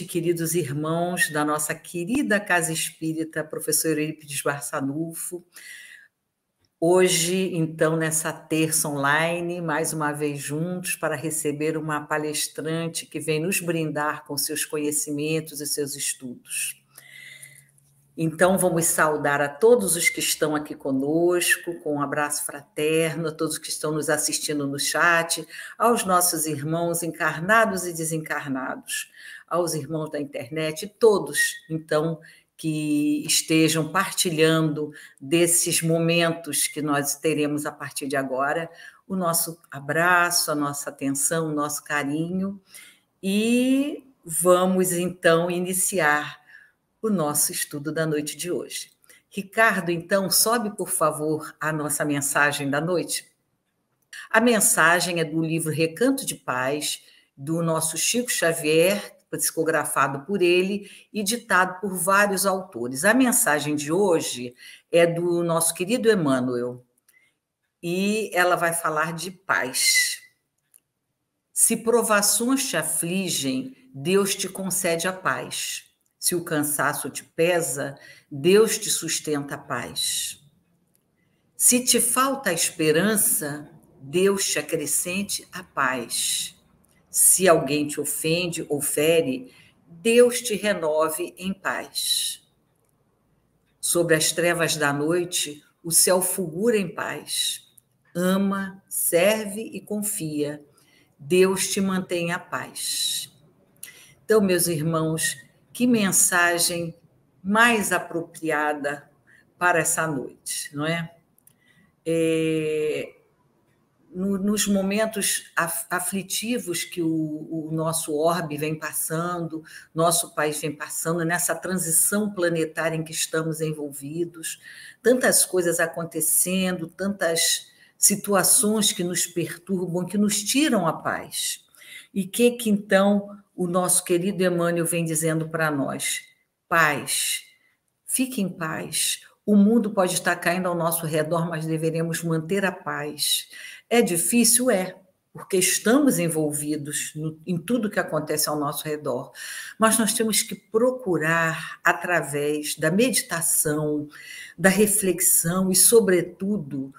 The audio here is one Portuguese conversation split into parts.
noite, queridos irmãos da nossa querida Casa Espírita, professor Eurípides Barçanufo. Hoje, então, nessa terça online, mais uma vez juntos para receber uma palestrante que vem nos brindar com seus conhecimentos e seus estudos. Então, vamos saudar a todos os que estão aqui conosco, com um abraço fraterno, a todos que estão nos assistindo no chat, aos nossos irmãos encarnados e desencarnados aos irmãos da internet, todos, então, que estejam partilhando desses momentos que nós teremos a partir de agora, o nosso abraço, a nossa atenção, o nosso carinho. E vamos então iniciar o nosso estudo da noite de hoje. Ricardo, então, sobe, por favor, a nossa mensagem da noite. A mensagem é do livro Recanto de Paz, do nosso Chico Xavier, psicografado por ele e ditado por vários autores. A mensagem de hoje é do nosso querido Emmanuel e ela vai falar de paz. Se provações te afligem, Deus te concede a paz. Se o cansaço te pesa, Deus te sustenta a paz. Se te falta a esperança, Deus te acrescente a paz se alguém te ofende ou fere, Deus te renove em paz. Sobre as trevas da noite, o céu fulgura em paz. Ama, serve e confia. Deus te mantém a paz. Então, meus irmãos, que mensagem mais apropriada para essa noite, não é? é no, nos momentos aflitivos que o, o nosso orbe vem passando, nosso país vem passando, nessa transição planetária em que estamos envolvidos, tantas coisas acontecendo, tantas situações que nos perturbam, que nos tiram a paz. E que é que então o nosso querido Emmanuel vem dizendo para nós? Paz. Fique em paz. O mundo pode estar caindo ao nosso redor, mas deveremos manter a paz é difícil? É, porque estamos envolvidos no, em tudo que acontece ao nosso redor. Mas nós temos que procurar, através da meditação, da reflexão e, sobretudo,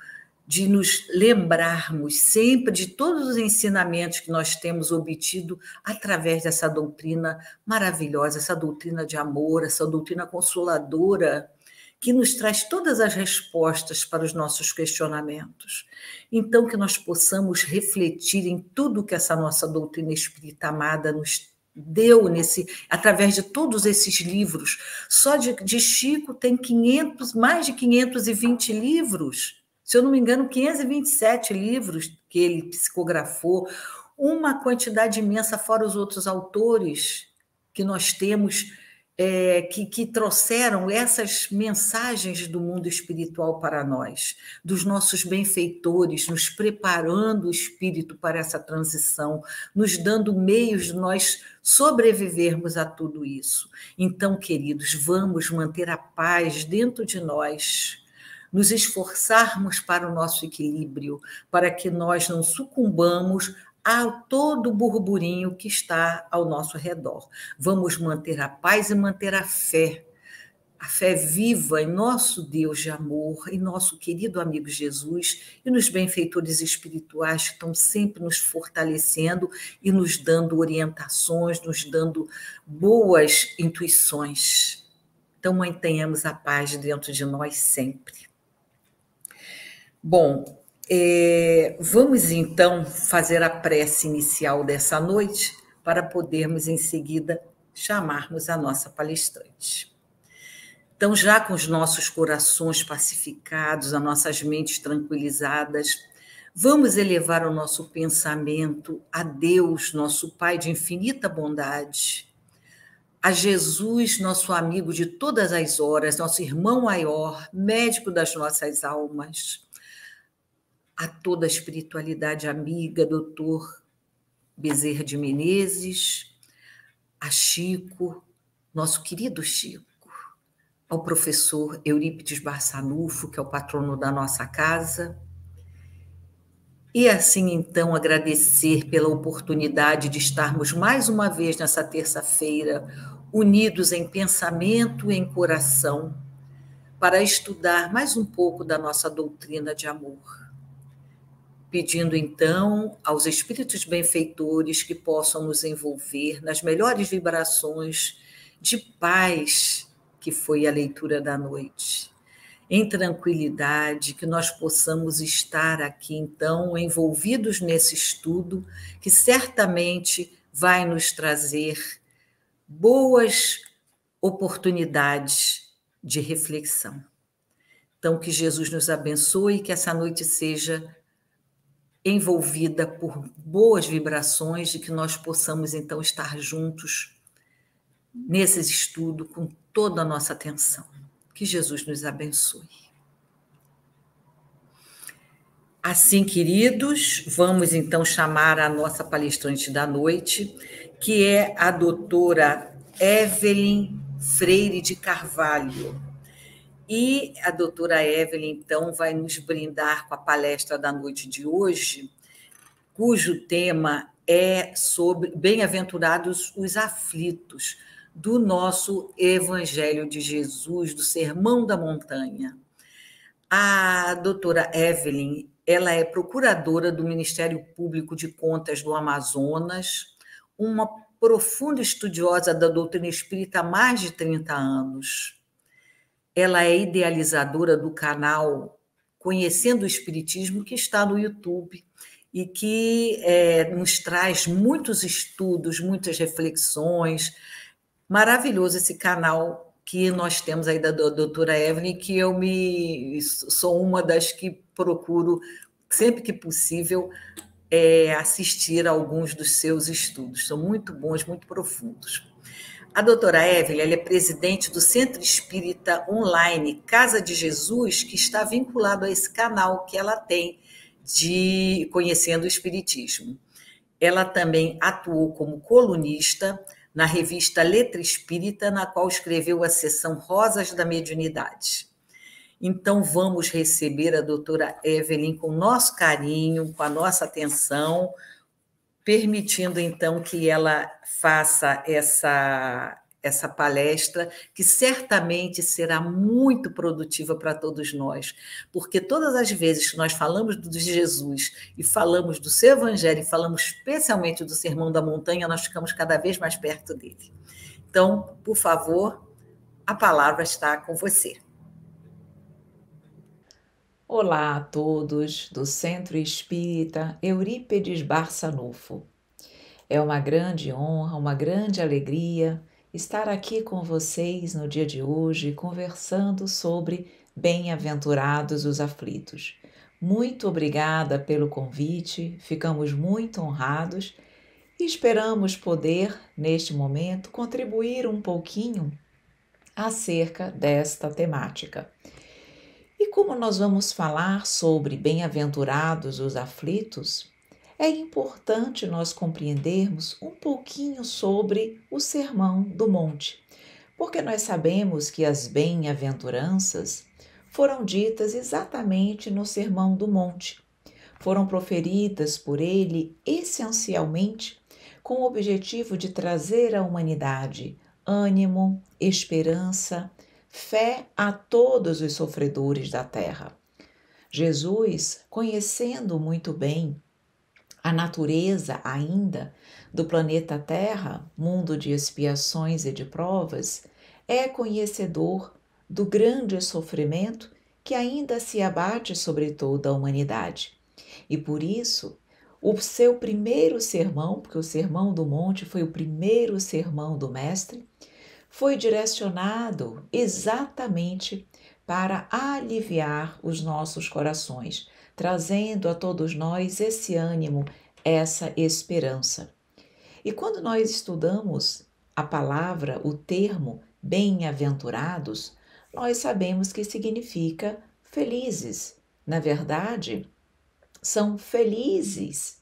de nos lembrarmos sempre de todos os ensinamentos que nós temos obtido através dessa doutrina maravilhosa, essa doutrina de amor, essa doutrina consoladora que nos traz todas as respostas para os nossos questionamentos. Então, que nós possamos refletir em tudo que essa nossa doutrina espírita amada nos deu nesse através de todos esses livros. Só de, de Chico tem 500, mais de 520 livros. Se eu não me engano, 527 livros que ele psicografou, uma quantidade imensa fora os outros autores que nós temos é, que, que trouxeram essas mensagens do mundo espiritual para nós, dos nossos benfeitores, nos preparando o espírito para essa transição, nos dando meios de nós sobrevivermos a tudo isso. Então, queridos, vamos manter a paz dentro de nós. Nos esforçarmos para o nosso equilíbrio, para que nós não sucumbamos a todo o burburinho que está ao nosso redor. Vamos manter a paz e manter a fé. A fé viva em nosso Deus de amor, em nosso querido amigo Jesus e nos benfeitores espirituais que estão sempre nos fortalecendo e nos dando orientações, nos dando boas intuições. Então, mantenhamos a paz dentro de nós sempre. Bom, é, vamos então fazer a prece inicial dessa noite para podermos em seguida chamarmos a nossa palestrante. Então, já com os nossos corações pacificados, as nossas mentes tranquilizadas, vamos elevar o nosso pensamento a Deus, nosso Pai de infinita bondade, a Jesus, nosso amigo de todas as horas, nosso irmão maior, médico das nossas almas a toda a espiritualidade amiga, doutor Bezerra de Menezes, a Chico, nosso querido Chico, ao professor Eurípides Barçanufo, que é o patrono da nossa casa. E assim então agradecer pela oportunidade de estarmos mais uma vez nessa terça-feira unidos em pensamento e em coração para estudar mais um pouco da nossa doutrina de amor pedindo então aos espíritos benfeitores que possam nos envolver nas melhores vibrações de paz, que foi a leitura da noite. Em tranquilidade, que nós possamos estar aqui então envolvidos nesse estudo que certamente vai nos trazer boas oportunidades de reflexão. Então, que Jesus nos abençoe e que essa noite seja envolvida por boas vibrações, de que nós possamos então estar juntos nesse estudo com toda a nossa atenção. Que Jesus nos abençoe. Assim, queridos, vamos então chamar a nossa palestrante da noite, que é a doutora Evelyn Freire de Carvalho. E a doutora Evelyn, então, vai nos brindar com a palestra da noite de hoje, cujo tema é sobre Bem-aventurados os aflitos, do nosso Evangelho de Jesus, do Sermão da Montanha. A doutora Evelyn, ela é procuradora do Ministério Público de Contas do Amazonas, uma profunda estudiosa da doutrina espírita há mais de 30 anos ela é idealizadora do canal Conhecendo o Espiritismo, que está no YouTube e que é, nos traz muitos estudos, muitas reflexões. Maravilhoso esse canal que nós temos aí da doutora Evelyn, que eu me sou uma das que procuro sempre que possível é, assistir a alguns dos seus estudos. São muito bons, muito profundos. A doutora Evelyn é presidente do Centro Espírita Online Casa de Jesus, que está vinculado a esse canal que ela tem de Conhecendo o Espiritismo. Ela também atuou como colunista na revista Letra Espírita, na qual escreveu a seção Rosas da Mediunidade. Então, vamos receber a doutora Evelyn com nosso carinho, com a nossa atenção permitindo então que ela faça essa essa palestra, que certamente será muito produtiva para todos nós, porque todas as vezes que nós falamos de Jesus e falamos do seu evangelho, e falamos especialmente do Sermão da Montanha, nós ficamos cada vez mais perto dele. Então, por favor, a palavra está com você. Olá a todos do Centro Espírita Eurípedes Barçanufo. É uma grande honra, uma grande alegria estar aqui com vocês no dia de hoje conversando sobre Bem-aventurados os aflitos. Muito obrigada pelo convite, ficamos muito honrados e esperamos poder, neste momento, contribuir um pouquinho acerca desta temática como nós vamos falar sobre bem-aventurados os aflitos, é importante nós compreendermos um pouquinho sobre o Sermão do Monte, porque nós sabemos que as bem-aventuranças foram ditas exatamente no Sermão do Monte. Foram proferidas por ele essencialmente com o objetivo de trazer à humanidade ânimo, esperança, fé a todos os sofredores da terra. Jesus, conhecendo muito bem a natureza ainda do planeta Terra, mundo de expiações e de provas, é conhecedor do grande sofrimento que ainda se abate sobre toda a humanidade. E por isso, o seu primeiro sermão, porque o Sermão do Monte foi o primeiro sermão do Mestre, foi direcionado exatamente para aliviar os nossos corações, trazendo a todos nós esse ânimo, essa esperança. E quando nós estudamos a palavra, o termo bem-aventurados, nós sabemos que significa felizes. Na verdade, são felizes,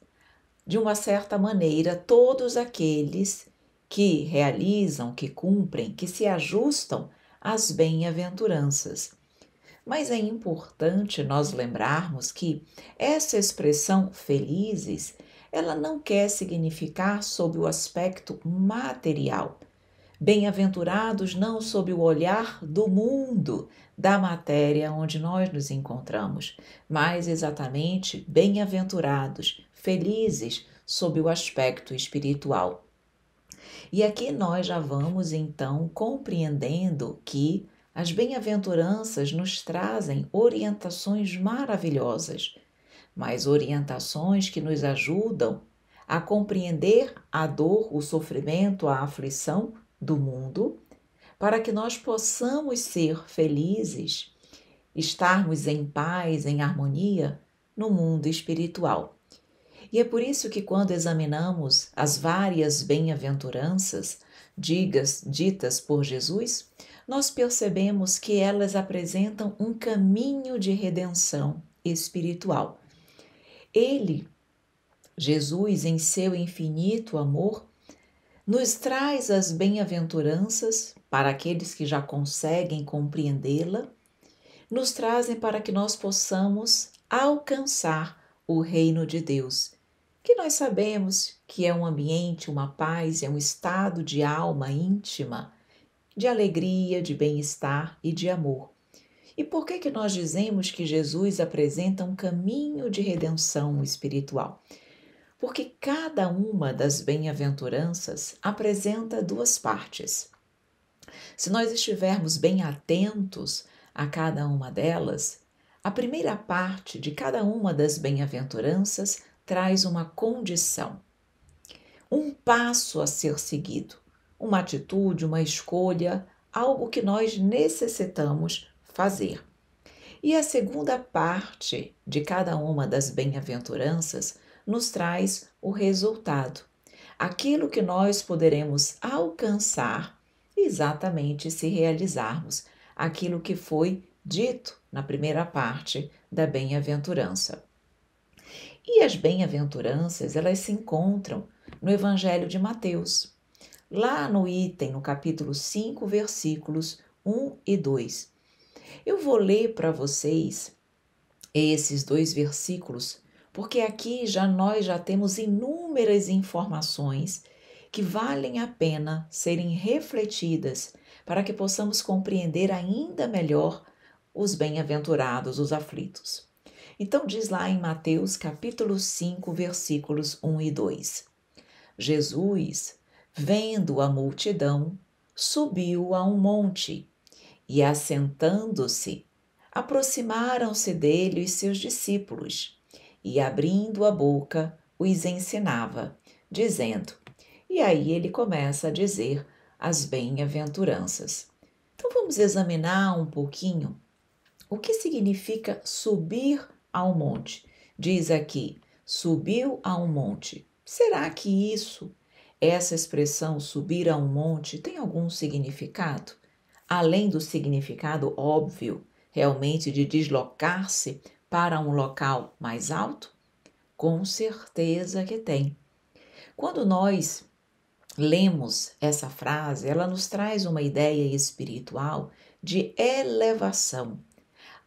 de uma certa maneira, todos aqueles que realizam, que cumprem, que se ajustam às bem-aventuranças. Mas é importante nós lembrarmos que essa expressão felizes, ela não quer significar sob o aspecto material. Bem-aventurados não sob o olhar do mundo, da matéria onde nós nos encontramos, mas exatamente bem-aventurados, felizes sob o aspecto espiritual. E aqui nós já vamos então compreendendo que as bem-aventuranças nos trazem orientações maravilhosas, mas orientações que nos ajudam a compreender a dor, o sofrimento, a aflição do mundo, para que nós possamos ser felizes, estarmos em paz, em harmonia no mundo espiritual. E é por isso que, quando examinamos as várias bem-aventuranças digas, ditas por Jesus, nós percebemos que elas apresentam um caminho de redenção espiritual. Ele, Jesus, em seu infinito amor, nos traz as bem-aventuranças para aqueles que já conseguem compreendê-la, nos trazem para que nós possamos alcançar o reino de Deus que nós sabemos que é um ambiente, uma paz, é um estado de alma íntima, de alegria, de bem-estar e de amor. E por que que nós dizemos que Jesus apresenta um caminho de redenção espiritual? Porque cada uma das bem-aventuranças apresenta duas partes. Se nós estivermos bem atentos a cada uma delas, a primeira parte de cada uma das bem-aventuranças traz uma condição, um passo a ser seguido, uma atitude, uma escolha, algo que nós necessitamos fazer. E a segunda parte de cada uma das bem-aventuranças nos traz o resultado, aquilo que nós poderemos alcançar exatamente se realizarmos aquilo que foi dito na primeira parte da bem-aventurança. E as bem-aventuranças, elas se encontram no Evangelho de Mateus, lá no item, no capítulo 5, versículos 1 e 2. Eu vou ler para vocês esses dois versículos, porque aqui já nós já temos inúmeras informações que valem a pena serem refletidas para que possamos compreender ainda melhor os bem-aventurados, os aflitos. Então diz lá em Mateus capítulo 5, versículos 1 e 2. Jesus, vendo a multidão, subiu a um monte e, assentando-se, aproximaram-se dele os seus discípulos e, abrindo a boca, os ensinava, dizendo. E aí ele começa a dizer as bem-aventuranças. Então vamos examinar um pouquinho o que significa subir ao monte. Diz aqui, subiu a um monte. Será que isso, essa expressão subir a um monte, tem algum significado? Além do significado óbvio, realmente de deslocar-se para um local mais alto? Com certeza que tem. Quando nós lemos essa frase, ela nos traz uma ideia espiritual de elevação.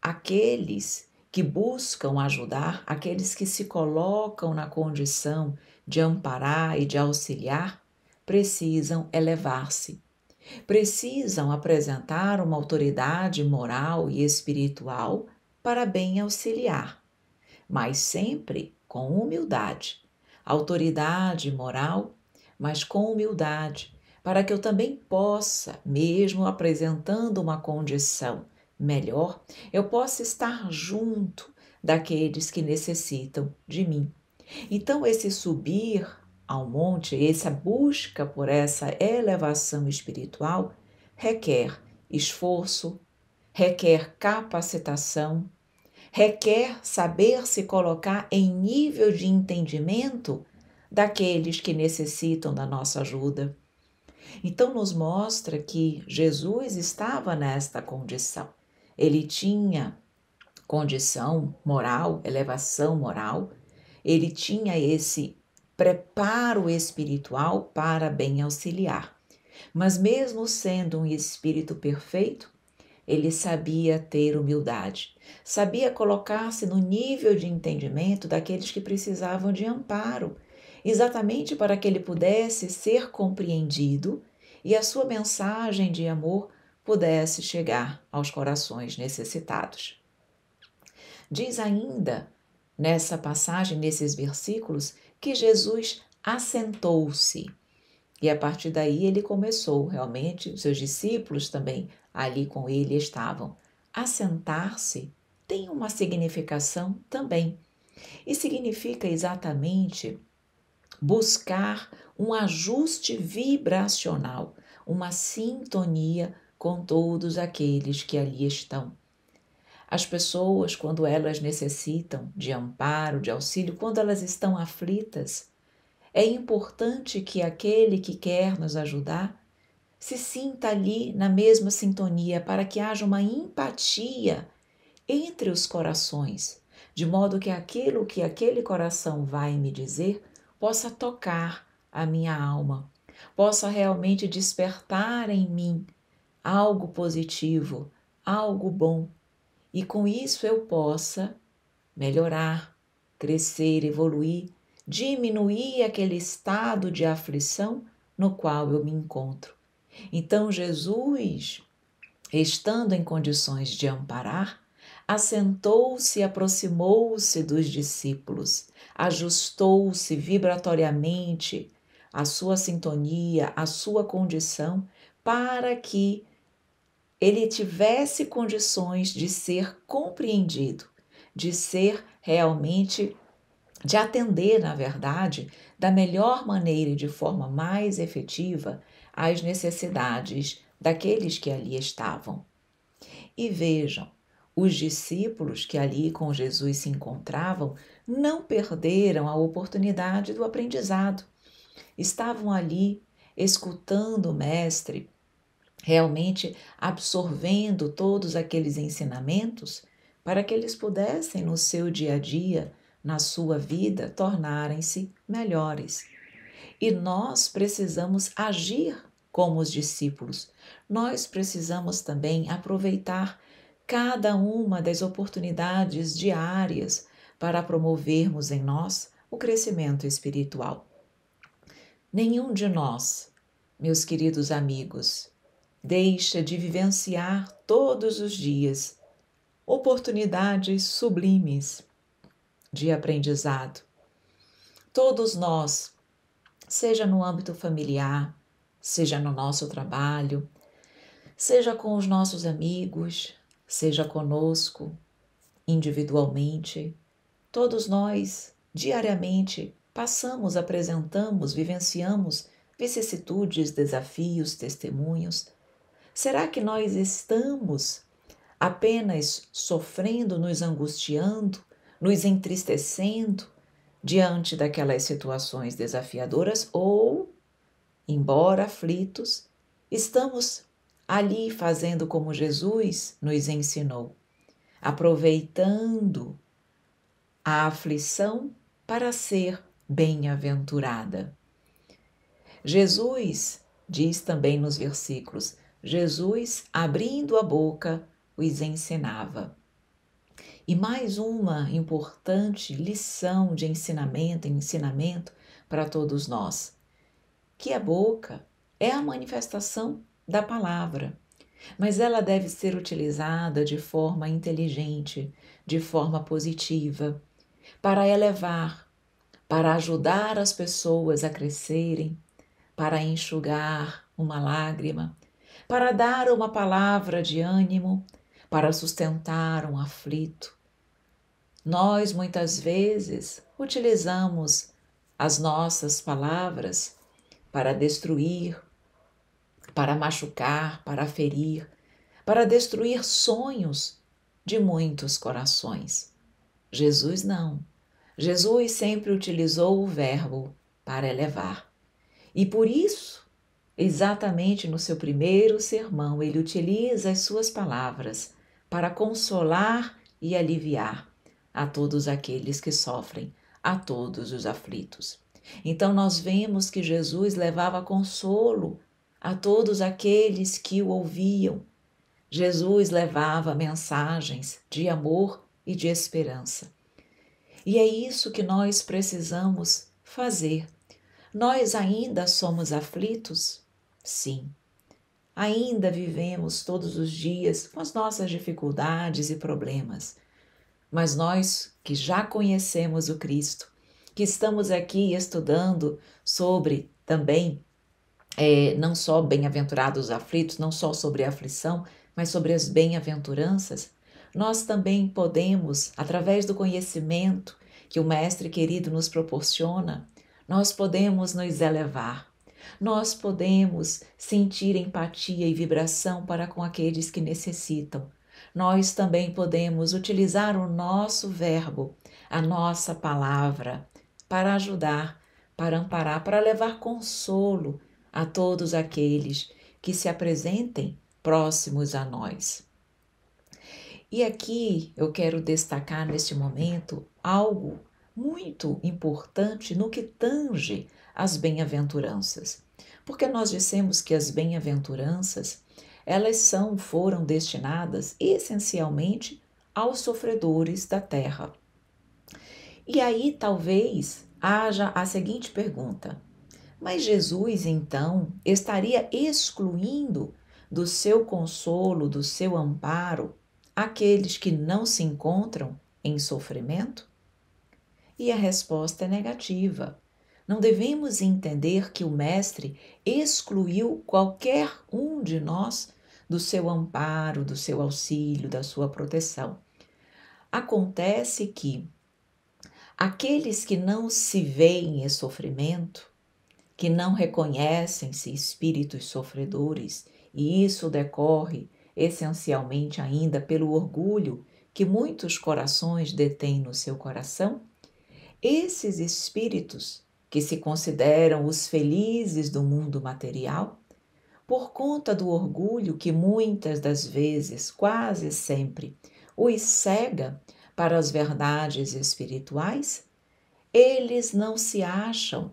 Aqueles que buscam ajudar aqueles que se colocam na condição de amparar e de auxiliar, precisam elevar-se. Precisam apresentar uma autoridade moral e espiritual para bem auxiliar, mas sempre com humildade. Autoridade moral, mas com humildade, para que eu também possa, mesmo apresentando uma condição melhor, eu possa estar junto daqueles que necessitam de mim. Então, esse subir ao monte, essa busca por essa elevação espiritual, requer esforço, requer capacitação, requer saber se colocar em nível de entendimento daqueles que necessitam da nossa ajuda. Então, nos mostra que Jesus estava nesta condição. Ele tinha condição moral, elevação moral, ele tinha esse preparo espiritual para bem auxiliar. Mas, mesmo sendo um espírito perfeito, ele sabia ter humildade, sabia colocar-se no nível de entendimento daqueles que precisavam de amparo, exatamente para que ele pudesse ser compreendido e a sua mensagem de amor pudesse chegar aos corações necessitados. Diz ainda nessa passagem, nesses versículos, que Jesus assentou-se. E a partir daí ele começou, realmente, seus discípulos também ali com ele estavam. Assentar-se tem uma significação também. E significa exatamente buscar um ajuste vibracional, uma sintonia com todos aqueles que ali estão. As pessoas, quando elas necessitam de amparo, de auxílio, quando elas estão aflitas, é importante que aquele que quer nos ajudar se sinta ali na mesma sintonia para que haja uma empatia entre os corações, de modo que aquilo que aquele coração vai me dizer possa tocar a minha alma, possa realmente despertar em mim algo positivo, algo bom, e com isso eu possa melhorar, crescer, evoluir, diminuir aquele estado de aflição no qual eu me encontro. Então, Jesus, estando em condições de amparar, assentou-se e aproximou-se dos discípulos, ajustou-se vibratoriamente a sua sintonia, a sua condição, para que ele tivesse condições de ser compreendido, de ser realmente, de atender, na verdade, da melhor maneira e de forma mais efetiva às necessidades daqueles que ali estavam. E vejam, os discípulos que ali com Jesus se encontravam não perderam a oportunidade do aprendizado. Estavam ali escutando o Mestre realmente absorvendo todos aqueles ensinamentos para que eles pudessem no seu dia a dia, na sua vida, tornarem-se melhores. E nós precisamos agir como os discípulos. Nós precisamos também aproveitar cada uma das oportunidades diárias para promovermos em nós o crescimento espiritual. Nenhum de nós, meus queridos amigos, deixa de vivenciar todos os dias oportunidades sublimes de aprendizado. Todos nós, seja no âmbito familiar, seja no nosso trabalho, seja com os nossos amigos, seja conosco, individualmente, todos nós, diariamente, passamos, apresentamos, vivenciamos vicissitudes, desafios, testemunhos Será que nós estamos apenas sofrendo, nos angustiando, nos entristecendo diante daquelas situações desafiadoras ou, embora aflitos, estamos ali fazendo como Jesus nos ensinou, aproveitando a aflição para ser bem-aventurada. Jesus diz também nos versículos: Jesus, abrindo a boca, os ensinava. E mais uma importante lição de ensinamento, ensinamento para todos nós, que a boca é a manifestação da palavra, mas ela deve ser utilizada de forma inteligente, de forma positiva, para elevar, para ajudar as pessoas a crescerem, para enxugar uma lágrima, para dar uma palavra de ânimo, para sustentar um aflito. Nós muitas vezes utilizamos as nossas palavras para destruir, para machucar, para ferir, para destruir sonhos de muitos corações. Jesus não. Jesus sempre utilizou o verbo para elevar. E por isso Exatamente no seu primeiro sermão, ele utiliza as suas palavras para consolar e aliviar a todos aqueles que sofrem, a todos os aflitos. Então, nós vemos que Jesus levava consolo a todos aqueles que o ouviam. Jesus levava mensagens de amor e de esperança. E é isso que nós precisamos fazer. Nós ainda somos aflitos, Sim, ainda vivemos todos os dias com as nossas dificuldades e problemas, mas nós que já conhecemos o Cristo, que estamos aqui estudando sobre também é, não só bem-aventurados aflitos, não só sobre a aflição, mas sobre as bem-aventuranças, nós também podemos, através do conhecimento que o Mestre querido nos proporciona, nós podemos nos elevar, nós podemos sentir empatia e vibração para com aqueles que necessitam. Nós também podemos utilizar o nosso verbo, a nossa palavra, para ajudar, para amparar, para levar consolo a todos aqueles que se apresentem próximos a nós. E aqui eu quero destacar neste momento algo muito importante no que tange as bem-aventuranças. Porque nós dissemos que as bem-aventuranças, elas são, foram destinadas essencialmente aos sofredores da terra. E aí talvez haja a seguinte pergunta: mas Jesus então estaria excluindo do seu consolo, do seu amparo, aqueles que não se encontram em sofrimento? E a resposta é negativa não devemos entender que o Mestre excluiu qualquer um de nós do seu amparo, do seu auxílio, da sua proteção. Acontece que aqueles que não se veem em sofrimento, que não reconhecem-se espíritos sofredores, e isso decorre essencialmente ainda pelo orgulho que muitos corações detêm no seu coração, esses espíritos que se consideram os felizes do mundo material, por conta do orgulho que muitas das vezes, quase sempre, os cega para as verdades espirituais, eles não se acham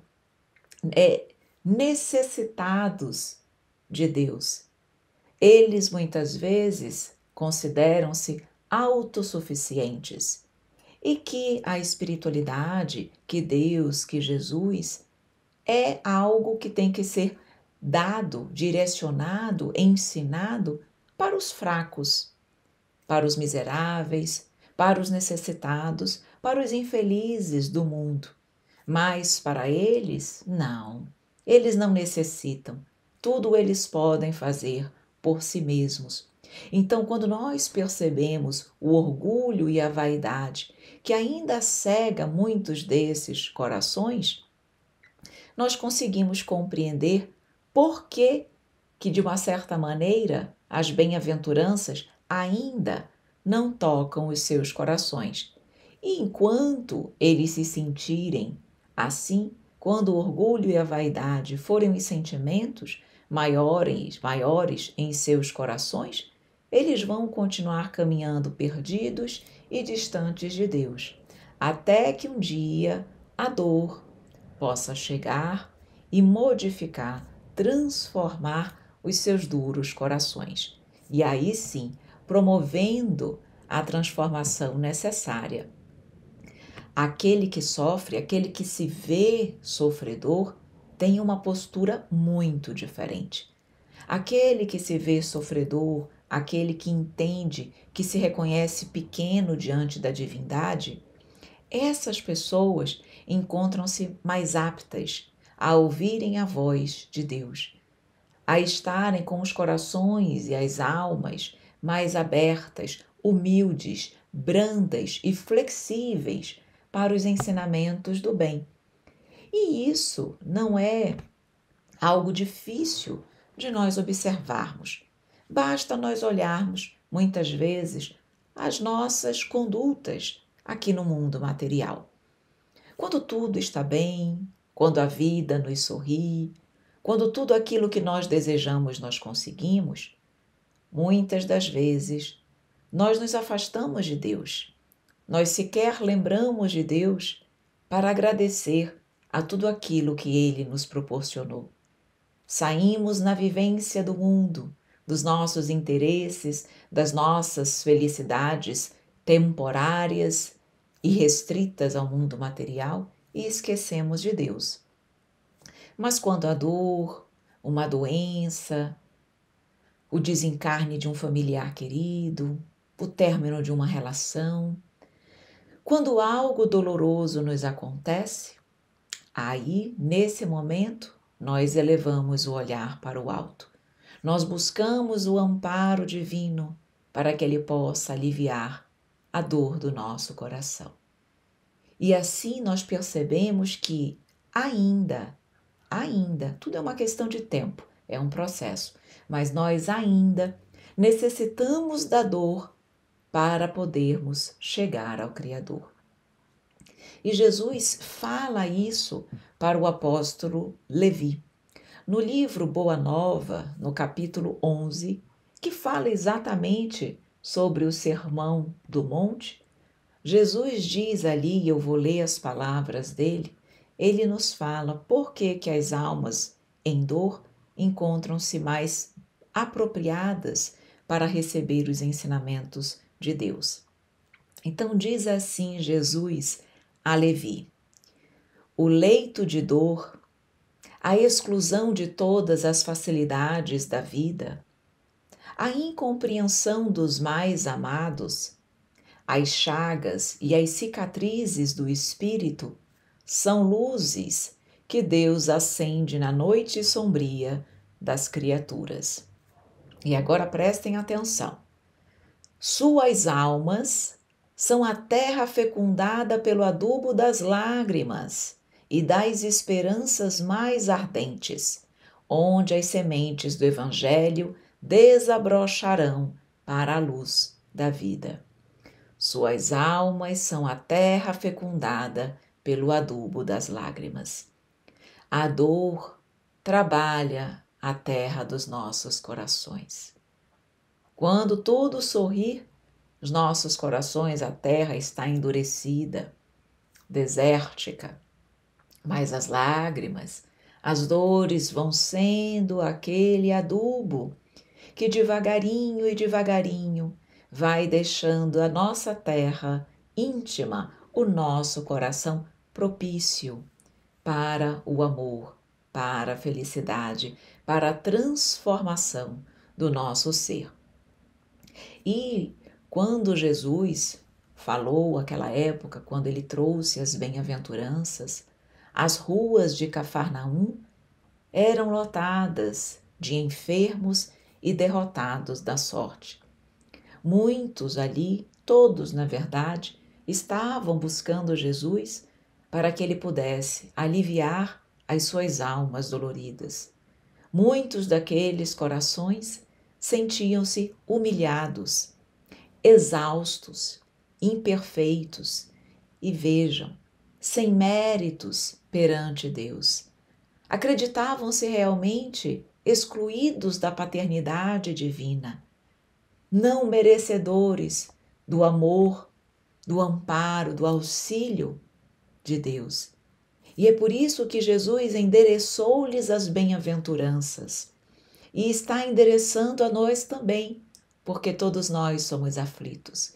é, necessitados de Deus. Eles muitas vezes consideram-se autossuficientes e que a espiritualidade, que Deus, que Jesus é algo que tem que ser dado, direcionado, ensinado para os fracos, para os miseráveis, para os necessitados, para os infelizes do mundo. Mas para eles, não. Eles não necessitam. Tudo eles podem fazer por si mesmos. Então, quando nós percebemos o orgulho e a vaidade que ainda cega muitos desses corações, nós conseguimos compreender por que, que de uma certa maneira, as bem-aventuranças ainda não tocam os seus corações. E enquanto eles se sentirem assim, quando o orgulho e a vaidade forem os sentimentos maiores, maiores em seus corações, eles vão continuar caminhando perdidos e distantes de Deus, até que um dia a dor possa chegar e modificar, transformar os seus duros corações. E aí sim, promovendo a transformação necessária. Aquele que sofre, aquele que se vê sofredor, tem uma postura muito diferente. Aquele que se vê sofredor, aquele que entende que se reconhece pequeno diante da divindade, essas pessoas encontram-se mais aptas a ouvirem a voz de Deus, a estarem com os corações e as almas mais abertas, humildes, brandas e flexíveis para os ensinamentos do bem. E isso não é algo difícil de nós observarmos. Basta nós olharmos, muitas vezes, as nossas condutas aqui no mundo material. Quando tudo está bem, quando a vida nos sorri, quando tudo aquilo que nós desejamos nós conseguimos, muitas das vezes nós nos afastamos de Deus. Nós sequer lembramos de Deus para agradecer a tudo aquilo que Ele nos proporcionou. Saímos na vivência do mundo dos nossos interesses, das nossas felicidades temporárias e restritas ao mundo material e esquecemos de Deus. Mas quando a dor, uma doença, o desencarne de um familiar querido, o término de uma relação, quando algo doloroso nos acontece, aí, nesse momento, nós elevamos o olhar para o alto nós buscamos o amparo divino para que ele possa aliviar a dor do nosso coração. E assim nós percebemos que ainda, ainda, tudo é uma questão de tempo, é um processo, mas nós ainda necessitamos da dor para podermos chegar ao Criador. E Jesus fala isso para o apóstolo Levi no livro Boa Nova, no capítulo 11, que fala exatamente sobre o Sermão do Monte, Jesus diz ali, e eu vou ler as palavras dele, ele nos fala por que, que as almas em dor encontram-se mais apropriadas para receber os ensinamentos de Deus. Então diz assim Jesus a Levi: O leito de dor a exclusão de todas as facilidades da vida, a incompreensão dos mais amados, as chagas e as cicatrizes do espírito são luzes que Deus acende na noite sombria das criaturas. E agora prestem atenção. Suas almas são a terra fecundada pelo adubo das lágrimas e das esperanças mais ardentes, onde as sementes do Evangelho desabrocharão para a luz da vida. Suas almas são a terra fecundada pelo adubo das lágrimas. A dor trabalha a terra dos nossos corações. Quando tudo sorrir, os nossos corações, a terra está endurecida, desértica, mas as lágrimas, as dores vão sendo aquele adubo que devagarinho e devagarinho vai deixando a nossa terra íntima, o nosso coração propício para o amor, para a felicidade, para a transformação do nosso ser. E quando Jesus falou aquela época, quando ele trouxe as bem-aventuranças, as ruas de Cafarnaum eram lotadas de enfermos e derrotados da sorte. Muitos ali, todos na verdade, estavam buscando Jesus para que ele pudesse aliviar as suas almas doloridas. Muitos daqueles corações sentiam-se humilhados, exaustos, imperfeitos. E vejam, sem méritos perante Deus. Acreditavam-se realmente excluídos da paternidade divina, não merecedores do amor, do amparo, do auxílio de Deus. E é por isso que Jesus endereçou-lhes as bem-aventuranças. E está endereçando a nós também, porque todos nós somos aflitos.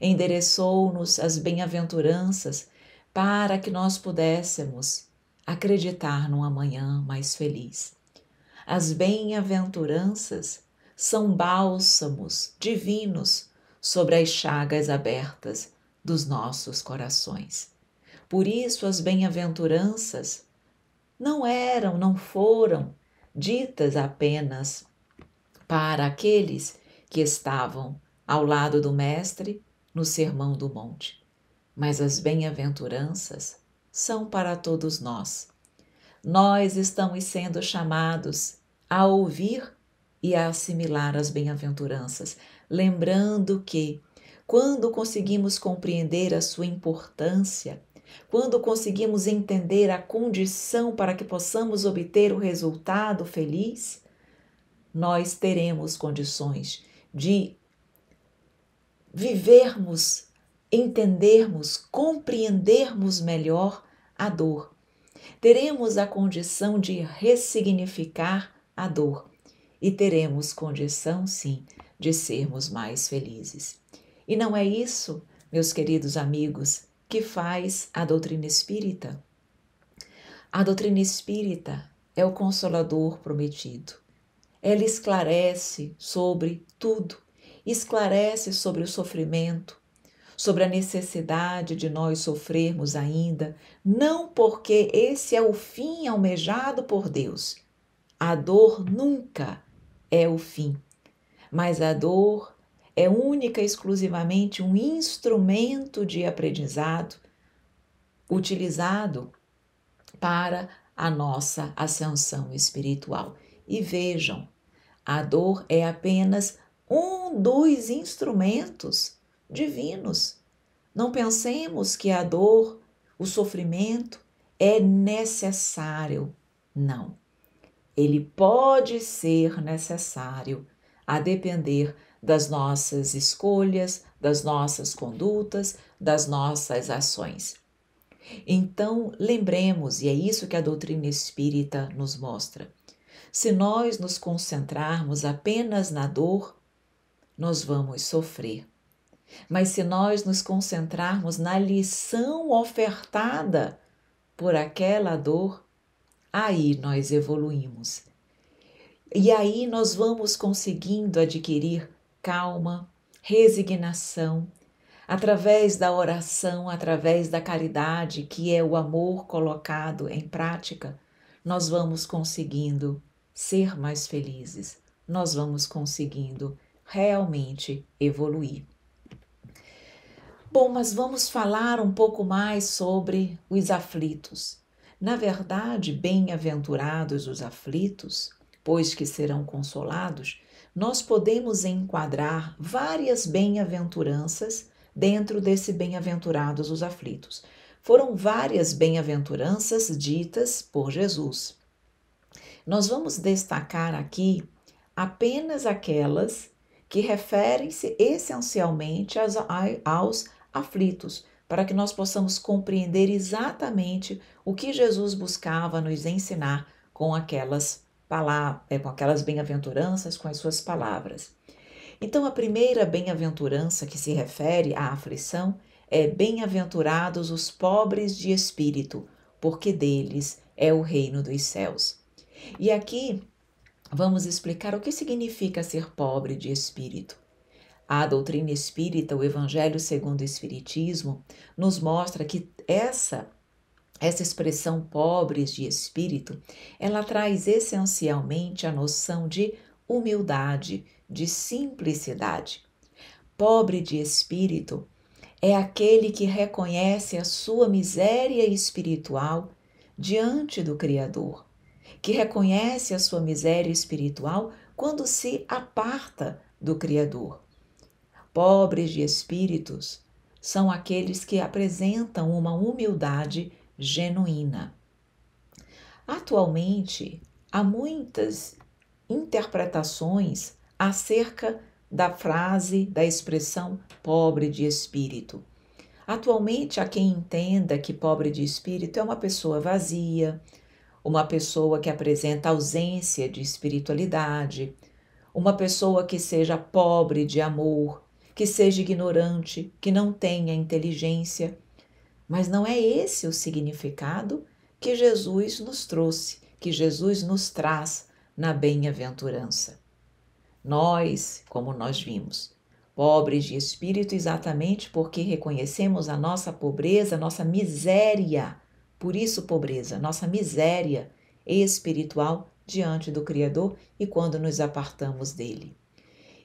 Endereçou-nos as bem-aventuranças para que nós pudéssemos acreditar num amanhã mais feliz. As bem-aventuranças são bálsamos divinos sobre as chagas abertas dos nossos corações. Por isso, as bem-aventuranças não eram, não foram ditas apenas para aqueles que estavam ao lado do Mestre no Sermão do Monte, mas as bem-aventuranças são para todos nós. Nós estamos sendo chamados a ouvir e a assimilar as bem-aventuranças, lembrando que, quando conseguimos compreender a sua importância, quando conseguimos entender a condição para que possamos obter o resultado feliz, nós teremos condições de vivermos entendermos, compreendermos melhor a dor. Teremos a condição de ressignificar a dor e teremos condição, sim, de sermos mais felizes. E não é isso, meus queridos amigos, que faz a doutrina espírita. A doutrina espírita é o consolador prometido. Ela esclarece sobre tudo, esclarece sobre o sofrimento, sobre a necessidade de nós sofrermos ainda, não porque esse é o fim almejado por Deus. A dor nunca é o fim, mas a dor é única e exclusivamente um instrumento de aprendizado utilizado para a nossa ascensão espiritual. E vejam, a dor é apenas um dos instrumentos divinos. Não pensemos que a dor, o sofrimento é necessário. Não. Ele pode ser necessário a depender das nossas escolhas, das nossas condutas, das nossas ações. Então, lembremos, e é isso que a doutrina espírita nos mostra: se nós nos concentrarmos apenas na dor, nós vamos sofrer. Mas se nós nos concentrarmos na lição ofertada por aquela dor, aí nós evoluímos. E aí nós vamos conseguindo adquirir calma, resignação, através da oração, através da caridade, que é o amor colocado em prática, nós vamos conseguindo ser mais felizes, nós vamos conseguindo realmente evoluir. Bom, mas vamos falar um pouco mais sobre os aflitos. Na verdade, bem-aventurados os aflitos, pois que serão consolados, nós podemos enquadrar várias bem-aventuranças dentro desse bem-aventurados os aflitos. Foram várias bem-aventuranças ditas por Jesus. Nós vamos destacar aqui apenas aquelas que referem-se essencialmente aos aflitos, para que nós possamos compreender exatamente o que Jesus buscava nos ensinar com aquelas palavras, é, com aquelas bem-aventuranças, com as suas palavras. Então, a primeira bem-aventurança que se refere à aflição é bem-aventurados os pobres de espírito, porque deles é o reino dos céus. E aqui vamos explicar o que significa ser pobre de espírito. A doutrina espírita, o Evangelho segundo o Espiritismo, nos mostra que essa essa expressão pobres de espírito, ela traz essencialmente a noção de humildade, de simplicidade. Pobre de espírito é aquele que reconhece a sua miséria espiritual diante do Criador, que reconhece a sua miséria espiritual quando se aparta do Criador. Pobres de espíritos são aqueles que apresentam uma humildade genuína. Atualmente, há muitas interpretações acerca da frase, da expressão pobre de espírito. Atualmente, há quem entenda que pobre de espírito é uma pessoa vazia, uma pessoa que apresenta ausência de espiritualidade, uma pessoa que seja pobre de amor, que seja ignorante, que não tenha inteligência. Mas não é esse o significado que Jesus nos trouxe, que Jesus nos traz na bem-aventurança. Nós, como nós vimos, pobres de espírito, exatamente porque reconhecemos a nossa pobreza, a nossa miséria, por isso, pobreza, nossa miséria espiritual diante do Criador e quando nos apartamos dele.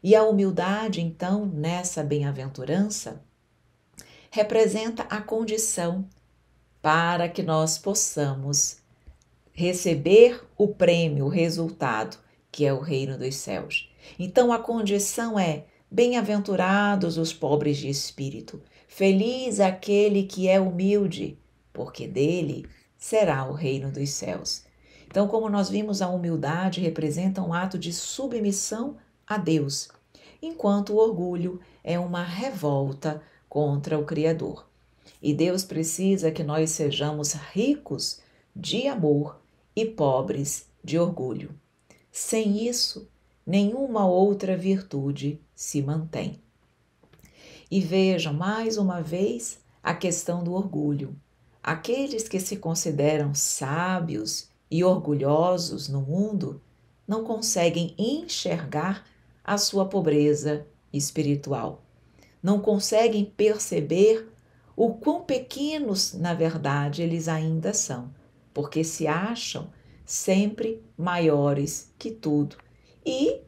E a humildade, então, nessa bem-aventurança, representa a condição para que nós possamos receber o prêmio, o resultado, que é o reino dos céus. Então a condição é: bem-aventurados os pobres de espírito, feliz aquele que é humilde, porque dele será o reino dos céus. Então, como nós vimos, a humildade representa um ato de submissão a Deus, enquanto o orgulho é uma revolta contra o Criador. E Deus precisa que nós sejamos ricos de amor e pobres de orgulho. Sem isso, nenhuma outra virtude se mantém. E vejam mais uma vez a questão do orgulho. Aqueles que se consideram sábios e orgulhosos no mundo não conseguem enxergar a sua pobreza espiritual. Não conseguem perceber o quão pequenos, na verdade, eles ainda são, porque se acham sempre maiores que tudo. E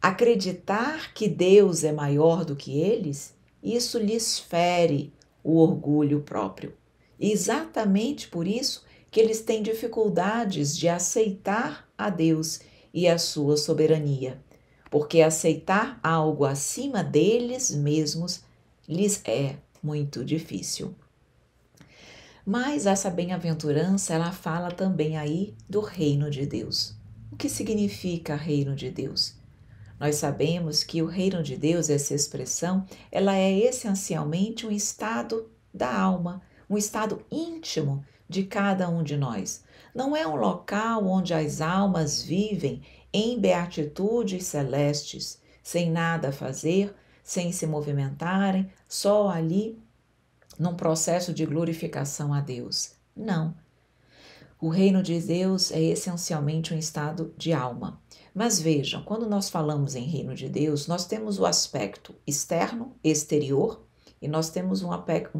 acreditar que Deus é maior do que eles, isso lhes fere o orgulho próprio. exatamente por isso que eles têm dificuldades de aceitar a Deus e a sua soberania porque aceitar algo acima deles mesmos lhes é muito difícil. Mas essa bem-aventurança, ela fala também aí do reino de Deus. O que significa reino de Deus? Nós sabemos que o reino de Deus, essa expressão, ela é essencialmente um estado da alma, um estado íntimo de cada um de nós. Não é um local onde as almas vivem em beatitudes celestes, sem nada a fazer, sem se movimentarem, só ali num processo de glorificação a Deus. Não. O reino de Deus é essencialmente um estado de alma. Mas vejam, quando nós falamos em reino de Deus, nós temos o aspecto externo, exterior, e nós temos um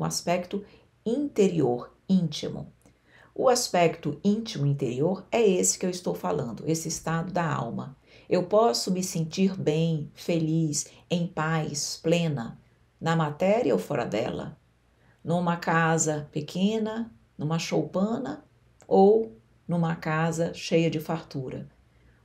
aspecto interior, íntimo. O aspecto íntimo interior é esse que eu estou falando, esse estado da alma. Eu posso me sentir bem, feliz, em paz, plena, na matéria ou fora dela, numa casa pequena, numa choupana ou numa casa cheia de fartura,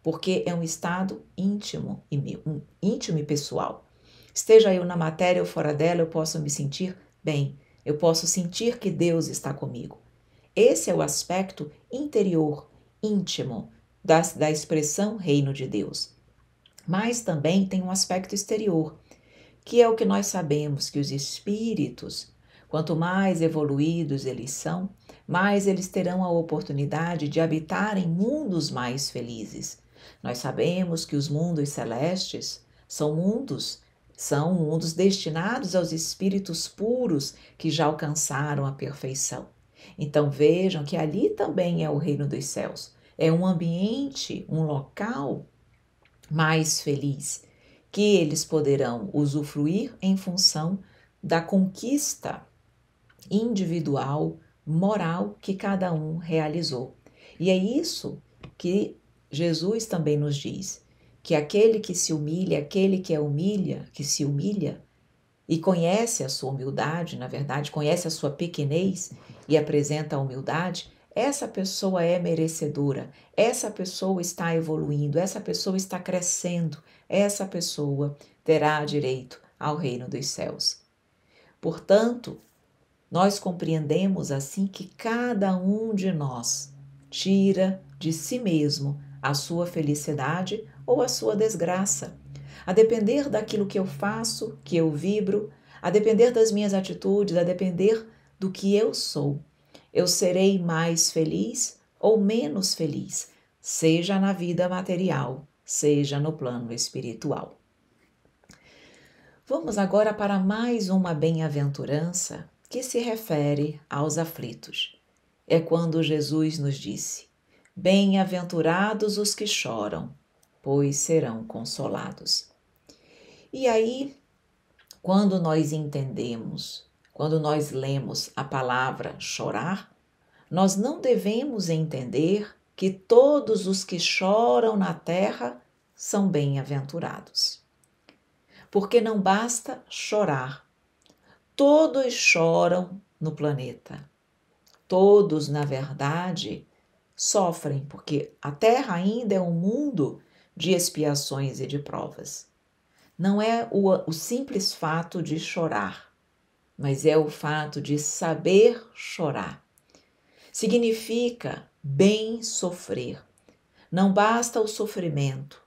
porque é um estado íntimo e meu, um íntimo e pessoal. Esteja eu na matéria ou fora dela, eu posso me sentir bem. Eu posso sentir que Deus está comigo. Esse é o aspecto interior, íntimo, da, da expressão reino de Deus. Mas também tem um aspecto exterior, que é o que nós sabemos que os espíritos, quanto mais evoluídos eles são, mais eles terão a oportunidade de habitar em mundos mais felizes. Nós sabemos que os mundos celestes são mundos, são mundos destinados aos espíritos puros que já alcançaram a perfeição. Então vejam que ali também é o reino dos céus. É um ambiente, um local mais feliz que eles poderão usufruir em função da conquista individual, moral que cada um realizou. E é isso que Jesus também nos diz, que aquele que se humilha, aquele que é humilha, que se humilha e conhece a sua humildade, na verdade, conhece a sua pequenez, e apresenta a humildade, essa pessoa é merecedora, essa pessoa está evoluindo, essa pessoa está crescendo, essa pessoa terá direito ao reino dos céus. Portanto, nós compreendemos assim que cada um de nós tira de si mesmo a sua felicidade ou a sua desgraça. A depender daquilo que eu faço, que eu vibro, a depender das minhas atitudes, a depender do que eu sou. Eu serei mais feliz ou menos feliz, seja na vida material, seja no plano espiritual. Vamos agora para mais uma bem-aventurança que se refere aos aflitos. É quando Jesus nos disse: Bem-aventurados os que choram, pois serão consolados. E aí, quando nós entendemos quando nós lemos a palavra chorar, nós não devemos entender que todos os que choram na terra são bem-aventurados. Porque não basta chorar. Todos choram no planeta. Todos, na verdade, sofrem, porque a terra ainda é um mundo de expiações e de provas. Não é o, o simples fato de chorar mas é o fato de saber chorar. Significa bem sofrer. Não basta o sofrimento,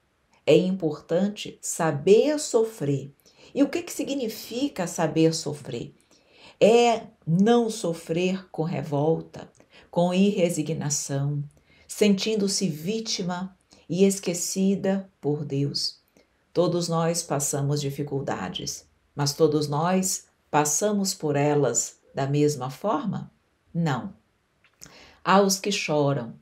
é importante saber sofrer. E o que, que significa saber sofrer? É não sofrer com revolta, com irresignação, sentindo-se vítima e esquecida por Deus. Todos nós passamos dificuldades, mas todos nós Passamos por elas da mesma forma? Não. Há os que choram,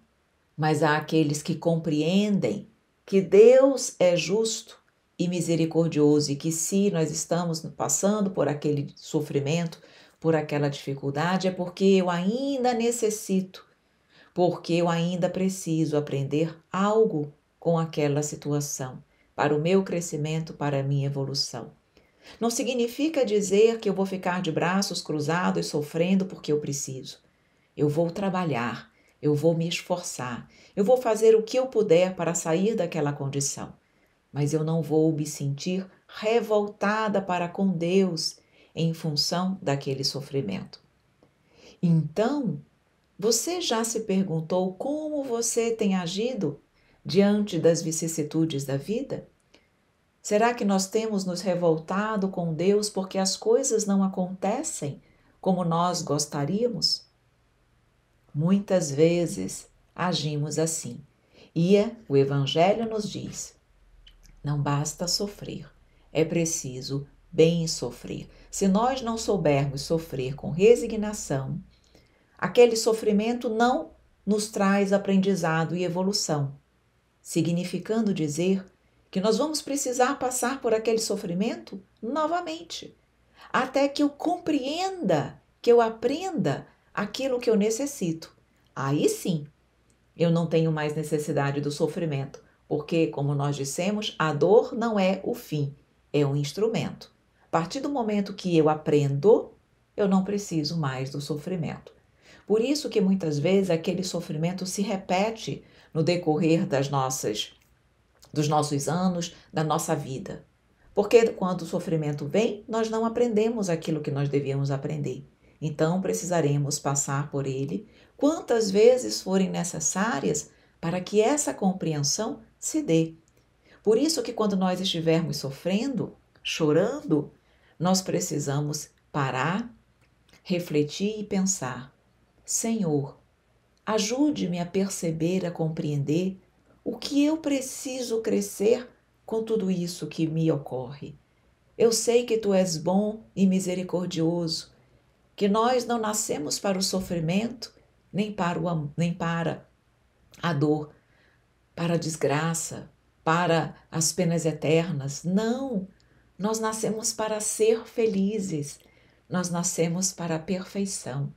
mas há aqueles que compreendem que Deus é justo e misericordioso e que se nós estamos passando por aquele sofrimento, por aquela dificuldade, é porque eu ainda necessito, porque eu ainda preciso aprender algo com aquela situação, para o meu crescimento, para a minha evolução. Não significa dizer que eu vou ficar de braços cruzados sofrendo porque eu preciso. Eu vou trabalhar, eu vou me esforçar, eu vou fazer o que eu puder para sair daquela condição. Mas eu não vou me sentir revoltada para com Deus em função daquele sofrimento. Então, você já se perguntou como você tem agido diante das vicissitudes da vida? Será que nós temos nos revoltado com Deus porque as coisas não acontecem como nós gostaríamos? Muitas vezes agimos assim. E é, o Evangelho nos diz: não basta sofrer, é preciso bem sofrer. Se nós não soubermos sofrer com resignação, aquele sofrimento não nos traz aprendizado e evolução, significando dizer que nós vamos precisar passar por aquele sofrimento novamente, até que eu compreenda, que eu aprenda aquilo que eu necessito. Aí sim, eu não tenho mais necessidade do sofrimento, porque, como nós dissemos, a dor não é o fim, é um instrumento. A partir do momento que eu aprendo, eu não preciso mais do sofrimento. Por isso que muitas vezes aquele sofrimento se repete no decorrer das nossas dos nossos anos, da nossa vida. Porque quando o sofrimento vem, nós não aprendemos aquilo que nós devíamos aprender. Então precisaremos passar por ele quantas vezes forem necessárias para que essa compreensão se dê. Por isso que quando nós estivermos sofrendo, chorando, nós precisamos parar, refletir e pensar: Senhor, ajude-me a perceber, a compreender o que eu preciso crescer com tudo isso que me ocorre? Eu sei que tu és bom e misericordioso, que nós não nascemos para o sofrimento, nem para, o, nem para a dor, para a desgraça, para as penas eternas. Não! Nós nascemos para ser felizes, nós nascemos para a perfeição.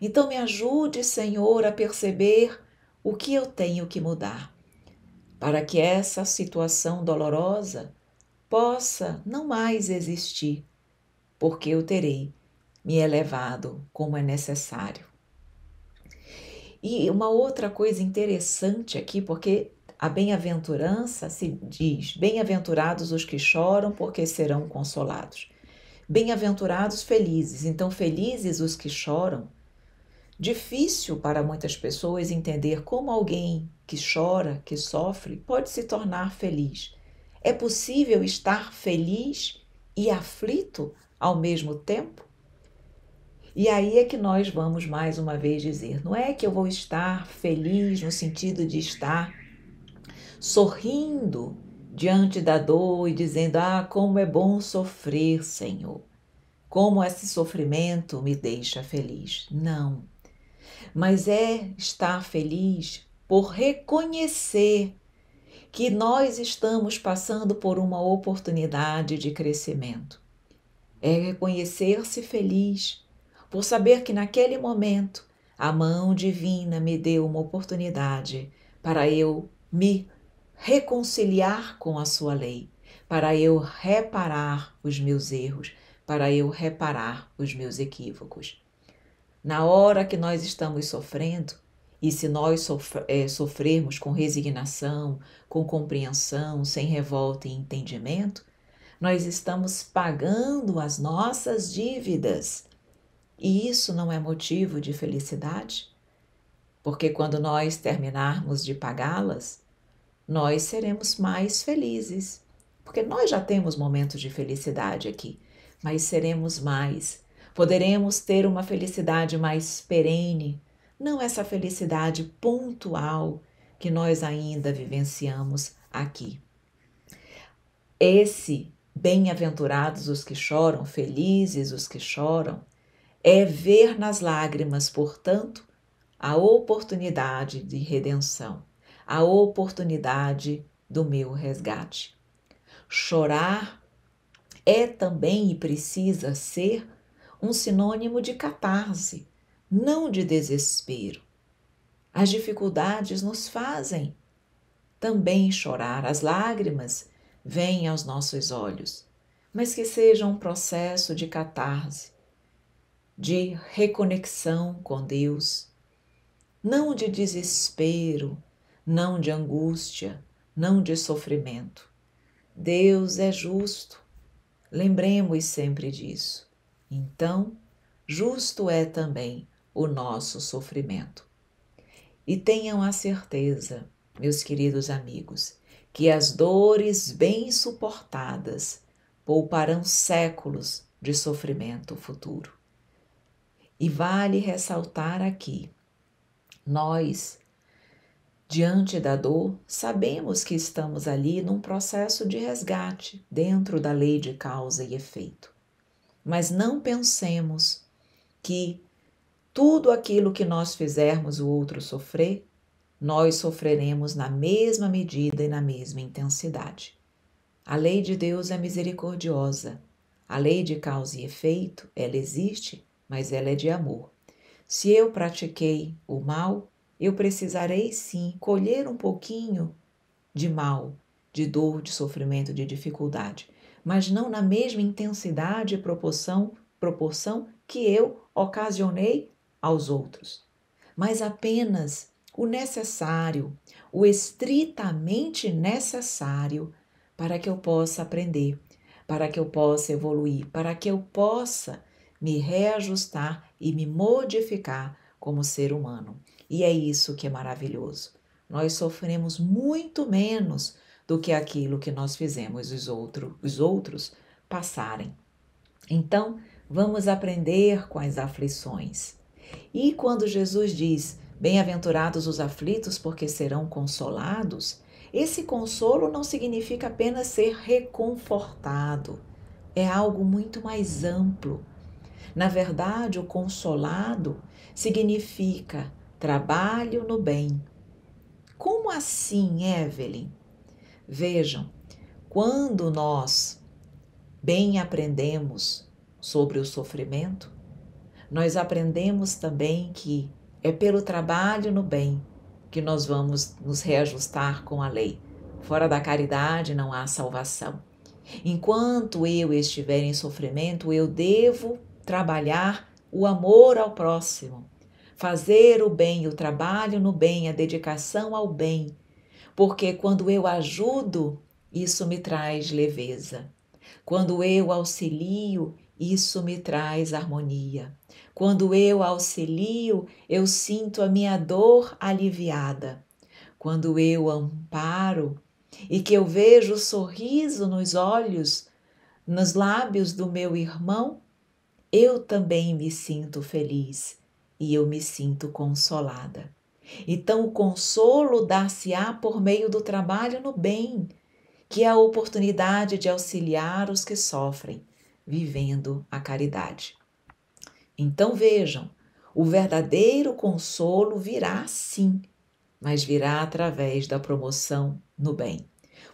Então me ajude, Senhor, a perceber o que eu tenho que mudar para que essa situação dolorosa possa não mais existir, porque eu terei me elevado como é necessário. E uma outra coisa interessante aqui, porque a bem-aventurança se diz: bem-aventurados os que choram, porque serão consolados. Bem-aventurados felizes. Então, felizes os que choram, Difícil para muitas pessoas entender como alguém que chora, que sofre, pode se tornar feliz. É possível estar feliz e aflito ao mesmo tempo? E aí é que nós vamos mais uma vez dizer: não é que eu vou estar feliz no sentido de estar sorrindo diante da dor e dizendo: Ah, como é bom sofrer, Senhor. Como esse sofrimento me deixa feliz. Não mas é estar feliz por reconhecer que nós estamos passando por uma oportunidade de crescimento. É reconhecer-se feliz por saber que naquele momento a mão divina me deu uma oportunidade para eu me reconciliar com a sua lei, para eu reparar os meus erros, para eu reparar os meus equívocos na hora que nós estamos sofrendo, e se nós é, sofrermos com resignação, com compreensão, sem revolta e entendimento, nós estamos pagando as nossas dívidas. E isso não é motivo de felicidade, porque quando nós terminarmos de pagá-las, nós seremos mais felizes. Porque nós já temos momentos de felicidade aqui, mas seremos mais Poderemos ter uma felicidade mais perene, não essa felicidade pontual que nós ainda vivenciamos aqui. Esse bem-aventurados os que choram, felizes os que choram, é ver nas lágrimas, portanto, a oportunidade de redenção, a oportunidade do meu resgate. Chorar é também e precisa ser um sinônimo de catarse, não de desespero. As dificuldades nos fazem também chorar, as lágrimas vêm aos nossos olhos, mas que seja um processo de catarse, de reconexão com Deus, não de desespero, não de angústia, não de sofrimento. Deus é justo, lembremos sempre disso. Então, justo é também o nosso sofrimento. E tenham a certeza, meus queridos amigos, que as dores bem suportadas pouparão séculos de sofrimento futuro. E vale ressaltar aqui, nós, diante da dor, sabemos que estamos ali num processo de resgate dentro da lei de causa e efeito mas não pensemos que tudo aquilo que nós fizermos o outro sofrer, nós sofreremos na mesma medida e na mesma intensidade. A lei de Deus é misericordiosa. A lei de causa e efeito, ela existe, mas ela é de amor. Se eu pratiquei o mal, eu precisarei sim colher um pouquinho de mal, de dor, de sofrimento, de dificuldade mas não na mesma intensidade e proporção, proporção que eu ocasionei aos outros, mas apenas o necessário, o estritamente necessário para que eu possa aprender, para que eu possa evoluir, para que eu possa me reajustar e me modificar como ser humano. E é isso que é maravilhoso. Nós sofremos muito menos do que aquilo que nós fizemos os, outro, os outros passarem. Então, vamos aprender com as aflições. E quando Jesus diz: Bem-aventurados os aflitos, porque serão consolados, esse consolo não significa apenas ser reconfortado, é algo muito mais amplo. Na verdade, o consolado significa trabalho no bem. Como assim, Evelyn? Vejam, quando nós bem aprendemos sobre o sofrimento, nós aprendemos também que é pelo trabalho no bem que nós vamos nos reajustar com a lei. Fora da caridade não há salvação. Enquanto eu estiver em sofrimento, eu devo trabalhar o amor ao próximo, fazer o bem, o trabalho no bem, a dedicação ao bem, porque quando eu ajudo, isso me traz leveza. Quando eu auxilio, isso me traz harmonia. Quando eu auxilio, eu sinto a minha dor aliviada. Quando eu amparo e que eu vejo o sorriso nos olhos, nos lábios do meu irmão, eu também me sinto feliz e eu me sinto consolada. Então, o consolo dar-se-á por meio do trabalho no bem, que é a oportunidade de auxiliar os que sofrem, vivendo a caridade. Então vejam, o verdadeiro consolo virá sim, mas virá através da promoção no bem.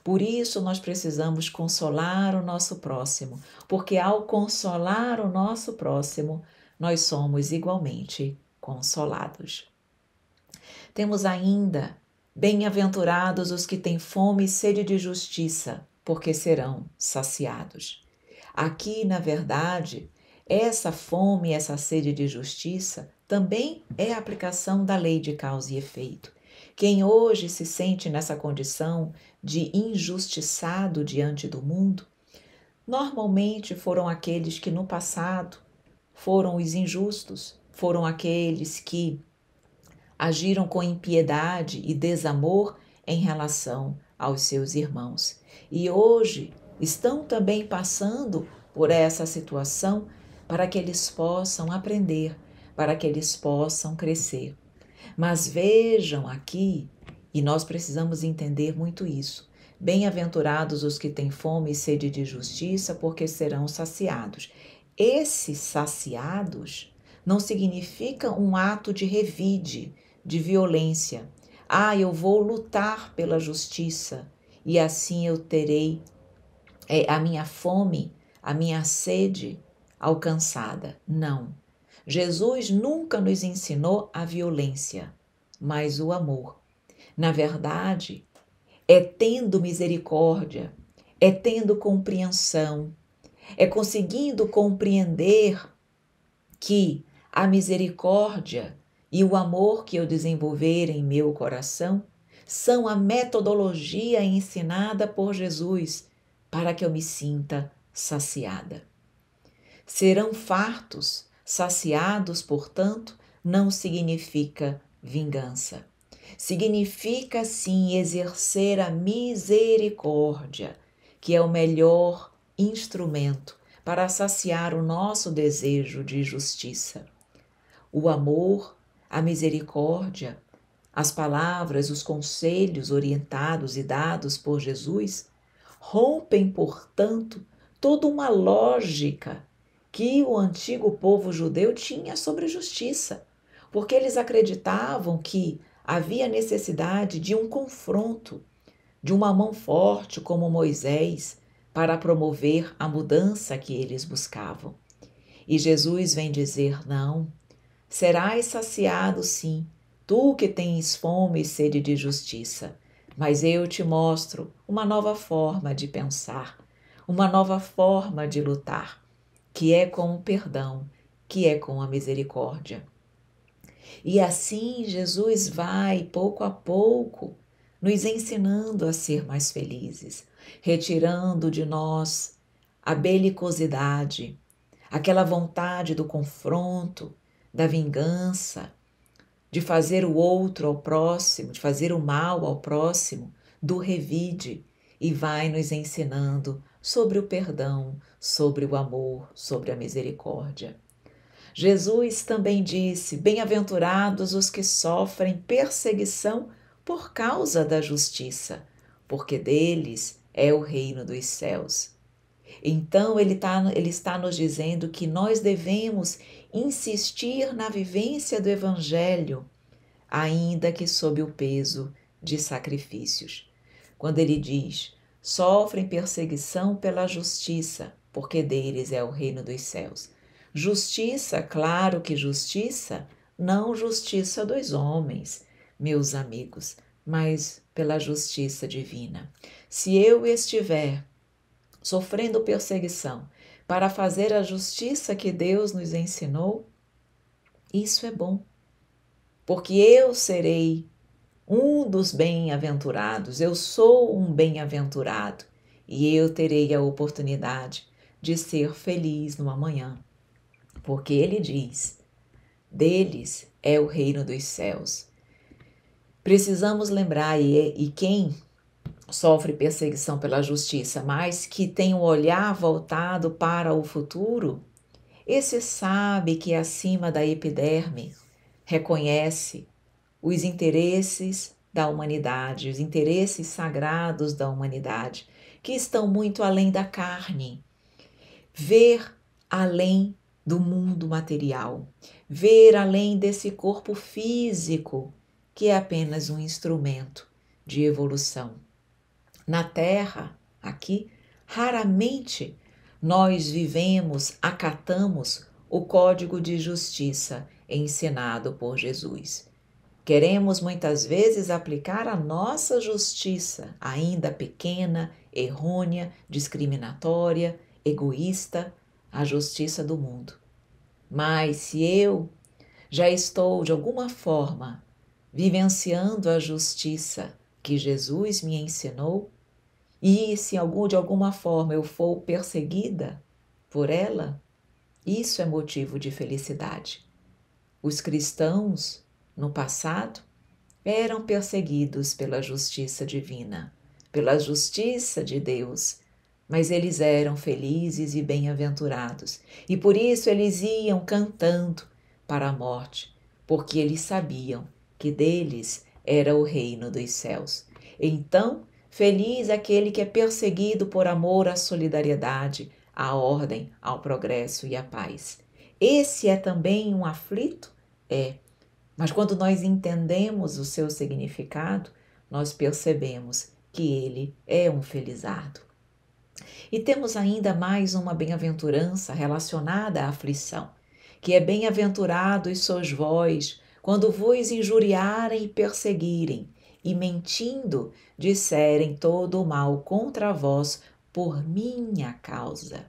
Por isso, nós precisamos consolar o nosso próximo, porque ao consolar o nosso próximo, nós somos igualmente consolados. Temos ainda: Bem-aventurados os que têm fome e sede de justiça, porque serão saciados. Aqui, na verdade, essa fome, essa sede de justiça também é a aplicação da lei de causa e efeito. Quem hoje se sente nessa condição de injustiçado diante do mundo, normalmente foram aqueles que no passado foram os injustos, foram aqueles que agiram com impiedade e desamor em relação aos seus irmãos. E hoje estão também passando por essa situação para que eles possam aprender, para que eles possam crescer. Mas vejam aqui, e nós precisamos entender muito isso. Bem-aventurados os que têm fome e sede de justiça, porque serão saciados. Esses saciados não significa um ato de revide, de violência. Ah, eu vou lutar pela justiça e assim eu terei é, a minha fome, a minha sede alcançada. Não. Jesus nunca nos ensinou a violência, mas o amor. Na verdade, é tendo misericórdia, é tendo compreensão, é conseguindo compreender que a misericórdia e o amor que eu desenvolver em meu coração são a metodologia ensinada por Jesus para que eu me sinta saciada. Serão fartos, saciados, portanto, não significa vingança. Significa sim exercer a misericórdia, que é o melhor instrumento para saciar o nosso desejo de justiça. O amor a misericórdia, as palavras, os conselhos orientados e dados por Jesus rompem, portanto, toda uma lógica que o antigo povo judeu tinha sobre justiça, porque eles acreditavam que havia necessidade de um confronto, de uma mão forte como Moisés, para promover a mudança que eles buscavam. E Jesus vem dizer: não, Serás saciado, sim, tu que tens fome e sede de justiça. Mas eu te mostro uma nova forma de pensar, uma nova forma de lutar, que é com o perdão, que é com a misericórdia. E assim Jesus vai, pouco a pouco, nos ensinando a ser mais felizes, retirando de nós a belicosidade, aquela vontade do confronto, da vingança, de fazer o outro ao próximo, de fazer o mal ao próximo, do revide e vai nos ensinando sobre o perdão, sobre o amor, sobre a misericórdia. Jesus também disse: Bem-aventurados os que sofrem perseguição por causa da justiça, porque deles é o reino dos céus. Então, ele, tá, ele está nos dizendo que nós devemos insistir na vivência do Evangelho, ainda que sob o peso de sacrifícios. Quando ele diz: sofrem perseguição pela justiça, porque deles é o reino dos céus. Justiça, claro que justiça, não justiça dos homens, meus amigos, mas pela justiça divina. Se eu estiver sofrendo perseguição para fazer a justiça que Deus nos ensinou, isso é bom, porque eu serei um dos bem-aventurados, eu sou um bem-aventurado e eu terei a oportunidade de ser feliz no amanhã, porque ele diz: deles é o reino dos céus. Precisamos lembrar, e, e quem sofre perseguição pela justiça, mas que tem o um olhar voltado para o futuro, esse sabe que acima da epiderme reconhece os interesses da humanidade, os interesses sagrados da humanidade, que estão muito além da carne. Ver além do mundo material, ver além desse corpo físico que é apenas um instrumento de evolução. Na Terra, aqui, raramente nós vivemos, acatamos o código de justiça ensinado por Jesus. Queremos muitas vezes aplicar a nossa justiça, ainda pequena, errônea, discriminatória, egoísta, à justiça do mundo. Mas se eu já estou, de alguma forma, vivenciando a justiça que Jesus me ensinou, e se algum, de alguma forma eu for perseguida por ela, isso é motivo de felicidade. Os cristãos, no passado, eram perseguidos pela justiça divina, pela justiça de Deus, mas eles eram felizes e bem-aventurados, e por isso eles iam cantando para a morte, porque eles sabiam que deles era o reino dos céus. Então, Feliz aquele que é perseguido por amor à solidariedade, à ordem, ao progresso e à paz. Esse é também um aflito? É. Mas quando nós entendemos o seu significado, nós percebemos que ele é um felizardo. E temos ainda mais uma bem-aventurança relacionada à aflição, que é bem-aventurados sois vós, quando vos injuriarem e perseguirem, e mentindo disserem todo o mal contra vós por minha causa.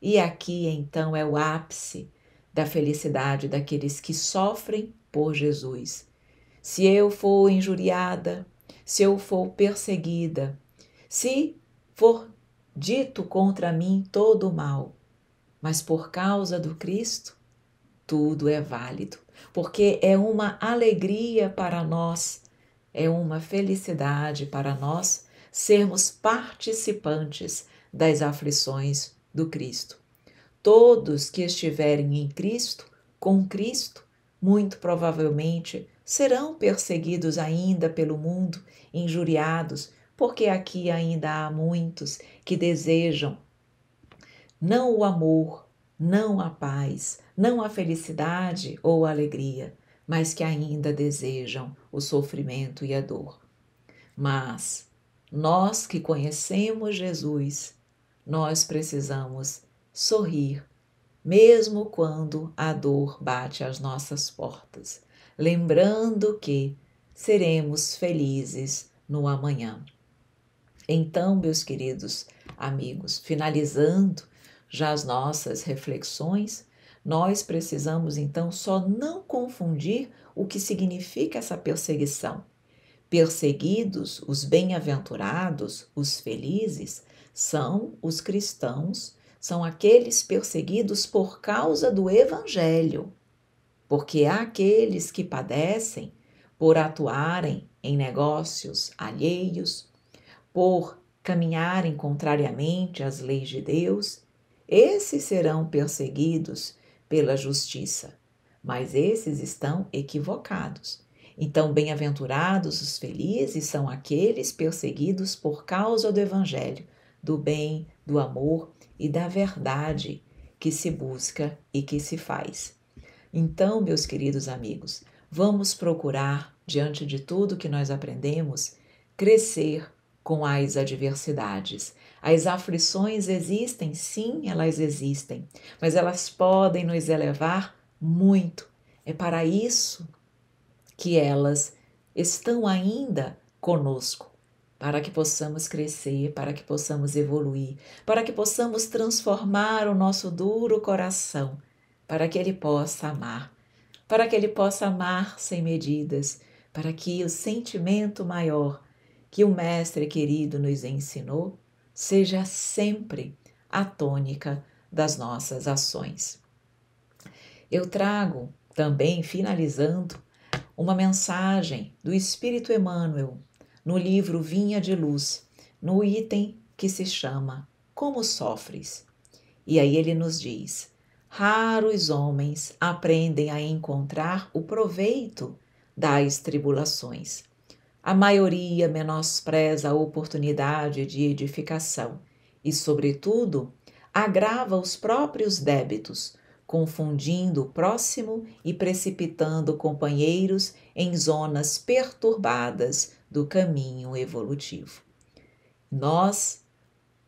E aqui então é o ápice da felicidade daqueles que sofrem por Jesus. Se eu for injuriada, se eu for perseguida, se for dito contra mim todo o mal, mas por causa do Cristo, tudo é válido, porque é uma alegria para nós é uma felicidade para nós sermos participantes das aflições do Cristo. Todos que estiverem em Cristo, com Cristo, muito provavelmente serão perseguidos ainda pelo mundo, injuriados, porque aqui ainda há muitos que desejam não o amor, não a paz, não a felicidade ou a alegria, mas que ainda desejam o sofrimento e a dor. Mas nós que conhecemos Jesus, nós precisamos sorrir, mesmo quando a dor bate às nossas portas, lembrando que seremos felizes no amanhã. Então, meus queridos amigos, finalizando já as nossas reflexões, nós precisamos então só não confundir o que significa essa perseguição. Perseguidos, os bem-aventurados, os felizes, são os cristãos, são aqueles perseguidos por causa do Evangelho, porque há aqueles que padecem por atuarem em negócios alheios, por caminharem contrariamente às leis de Deus, esses serão perseguidos pela justiça mas esses estão equivocados. Então, bem-aventurados os felizes são aqueles perseguidos por causa do Evangelho, do bem, do amor e da verdade que se busca e que se faz. Então, meus queridos amigos, vamos procurar, diante de tudo que nós aprendemos, crescer com as adversidades. As aflições existem, sim, elas existem, mas elas podem nos elevar muito. É para isso que elas estão ainda conosco, para que possamos crescer, para que possamos evoluir, para que possamos transformar o nosso duro coração, para que ele possa amar, para que ele possa amar sem medidas, para que o sentimento maior que o Mestre querido nos ensinou seja sempre a tônica das nossas ações eu trago também, finalizando, uma mensagem do Espírito Emmanuel no livro Vinha de Luz, no item que se chama Como Sofres. E aí ele nos diz: raros homens aprendem a encontrar o proveito das tribulações. A maioria menospreza a oportunidade de edificação e, sobretudo, agrava os próprios débitos confundindo o próximo e precipitando companheiros em zonas perturbadas do caminho evolutivo. Nós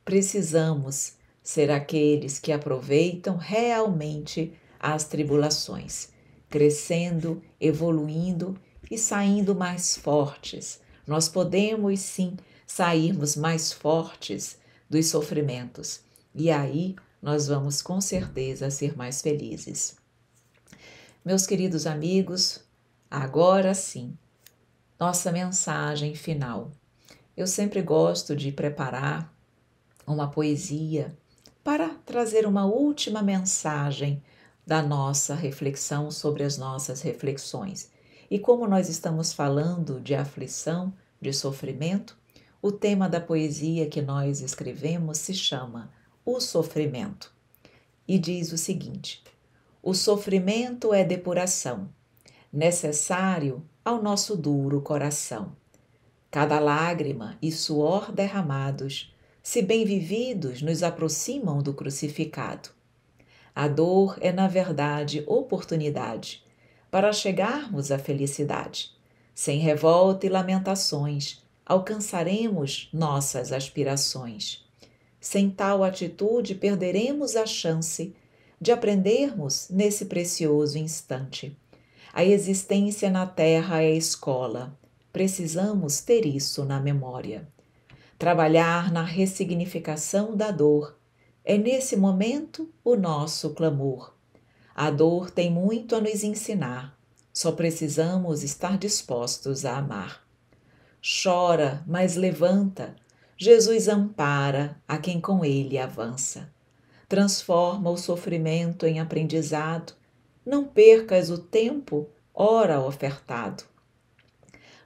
precisamos ser aqueles que aproveitam realmente as tribulações, crescendo, evoluindo e saindo mais fortes. Nós podemos sim sairmos mais fortes dos sofrimentos. E aí nós vamos com certeza ser mais felizes. Meus queridos amigos, agora sim, nossa mensagem final. Eu sempre gosto de preparar uma poesia para trazer uma última mensagem da nossa reflexão sobre as nossas reflexões. E como nós estamos falando de aflição, de sofrimento, o tema da poesia que nós escrevemos se chama o sofrimento. E diz o seguinte: o sofrimento é depuração, necessário ao nosso duro coração. Cada lágrima e suor derramados, se bem vividos, nos aproximam do crucificado. A dor é, na verdade, oportunidade para chegarmos à felicidade. Sem revolta e lamentações, alcançaremos nossas aspirações. Sem tal atitude, perderemos a chance de aprendermos nesse precioso instante. A existência na Terra é escola. Precisamos ter isso na memória. Trabalhar na ressignificação da dor é nesse momento o nosso clamor. A dor tem muito a nos ensinar, só precisamos estar dispostos a amar. Chora, mas levanta Jesus ampara a quem com ele avança. Transforma o sofrimento em aprendizado. Não percas o tempo, ora ofertado.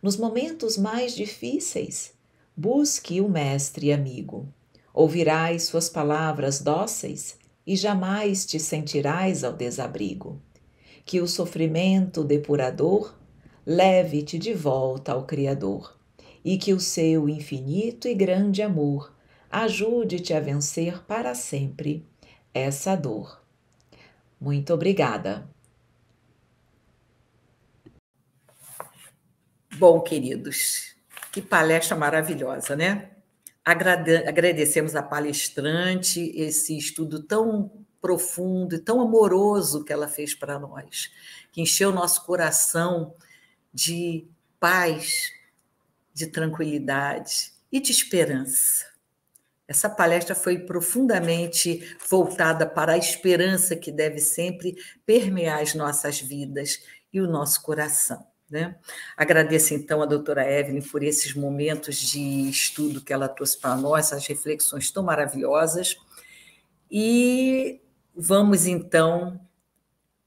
Nos momentos mais difíceis, busque o Mestre amigo. Ouvirás suas palavras dóceis e jamais te sentirás ao desabrigo. Que o sofrimento depurador leve-te de volta ao Criador e que o seu infinito e grande amor ajude-te a vencer para sempre essa dor. Muito obrigada. Bom, queridos, que palestra maravilhosa, né? Agradecemos a palestrante esse estudo tão profundo e tão amoroso que ela fez para nós, que encheu nosso coração de paz, de tranquilidade e de esperança. Essa palestra foi profundamente voltada para a esperança que deve sempre permear as nossas vidas e o nosso coração. Né? Agradeço então a doutora Evelyn por esses momentos de estudo que ela trouxe para nós, essas reflexões tão maravilhosas. E vamos então,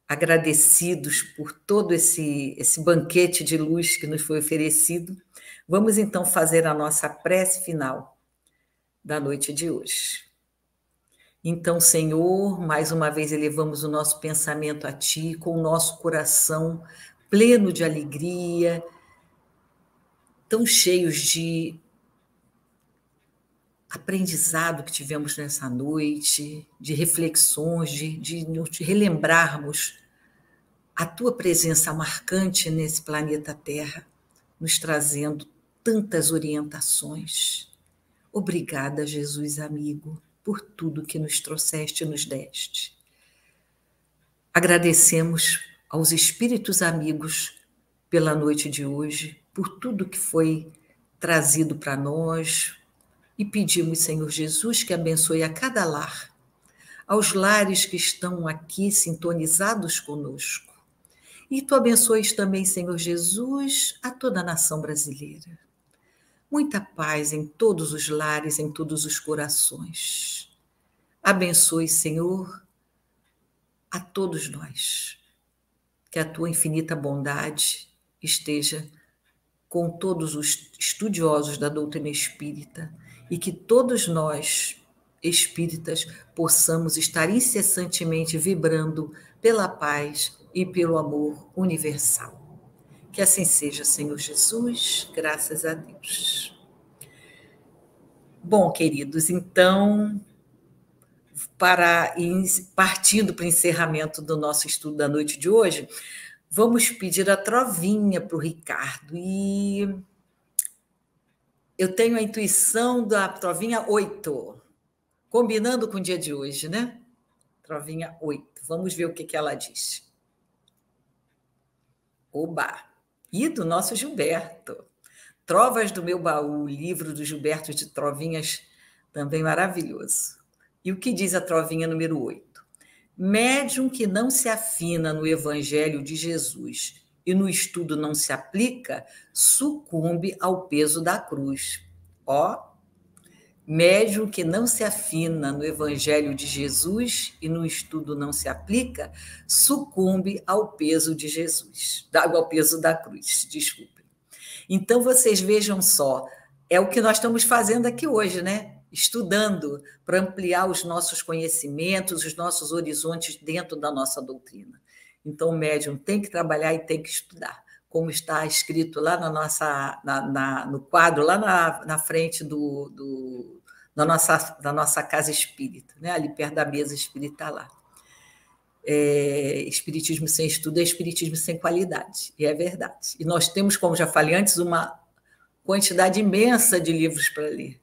agradecidos por todo esse, esse banquete de luz que nos foi oferecido, Vamos então fazer a nossa prece final da noite de hoje. Então, Senhor, mais uma vez elevamos o nosso pensamento a Ti, com o nosso coração pleno de alegria, tão cheios de aprendizado que tivemos nessa noite, de reflexões, de, de nos relembrarmos a tua presença marcante nesse planeta Terra, nos trazendo tantas orientações. Obrigada, Jesus amigo, por tudo que nos trouxeste e nos deste. Agradecemos aos espíritos amigos pela noite de hoje, por tudo que foi trazido para nós, e pedimos, Senhor Jesus, que abençoe a cada lar, aos lares que estão aqui sintonizados conosco. E tu abençoes também, Senhor Jesus, a toda a nação brasileira muita paz em todos os lares, em todos os corações. Abençoe, Senhor, a todos nós. Que a tua infinita bondade esteja com todos os estudiosos da doutrina espírita e que todos nós, espíritas, possamos estar incessantemente vibrando pela paz e pelo amor universal. Que assim seja, Senhor Jesus, graças a Deus. Bom, queridos, então, para partindo para o encerramento do nosso estudo da noite de hoje, vamos pedir a trovinha para o Ricardo. E eu tenho a intuição da trovinha 8, combinando com o dia de hoje, né? Trovinha 8. Vamos ver o que, que ela diz. Oba! e do nosso Gilberto. Trovas do meu baú, livro do Gilberto de Trovinhas, também maravilhoso. E o que diz a trovinha número 8? Médium que não se afina no evangelho de Jesus e no estudo não se aplica, sucumbe ao peso da cruz. Ó, Médium que não se afina no Evangelho de Jesus e no estudo não se aplica, sucumbe ao peso de Jesus, ao peso da cruz, desculpe. Então vocês vejam só, é o que nós estamos fazendo aqui hoje, né? Estudando para ampliar os nossos conhecimentos, os nossos horizontes dentro da nossa doutrina. Então o médium tem que trabalhar e tem que estudar como está escrito lá na nossa, na, na, no quadro, lá na, na frente do, do, da, nossa, da nossa casa espírita, né? ali perto da mesa espírita lá. É, espiritismo sem estudo é espiritismo sem qualidade, e é verdade. E nós temos, como já falei antes, uma quantidade imensa de livros para ler.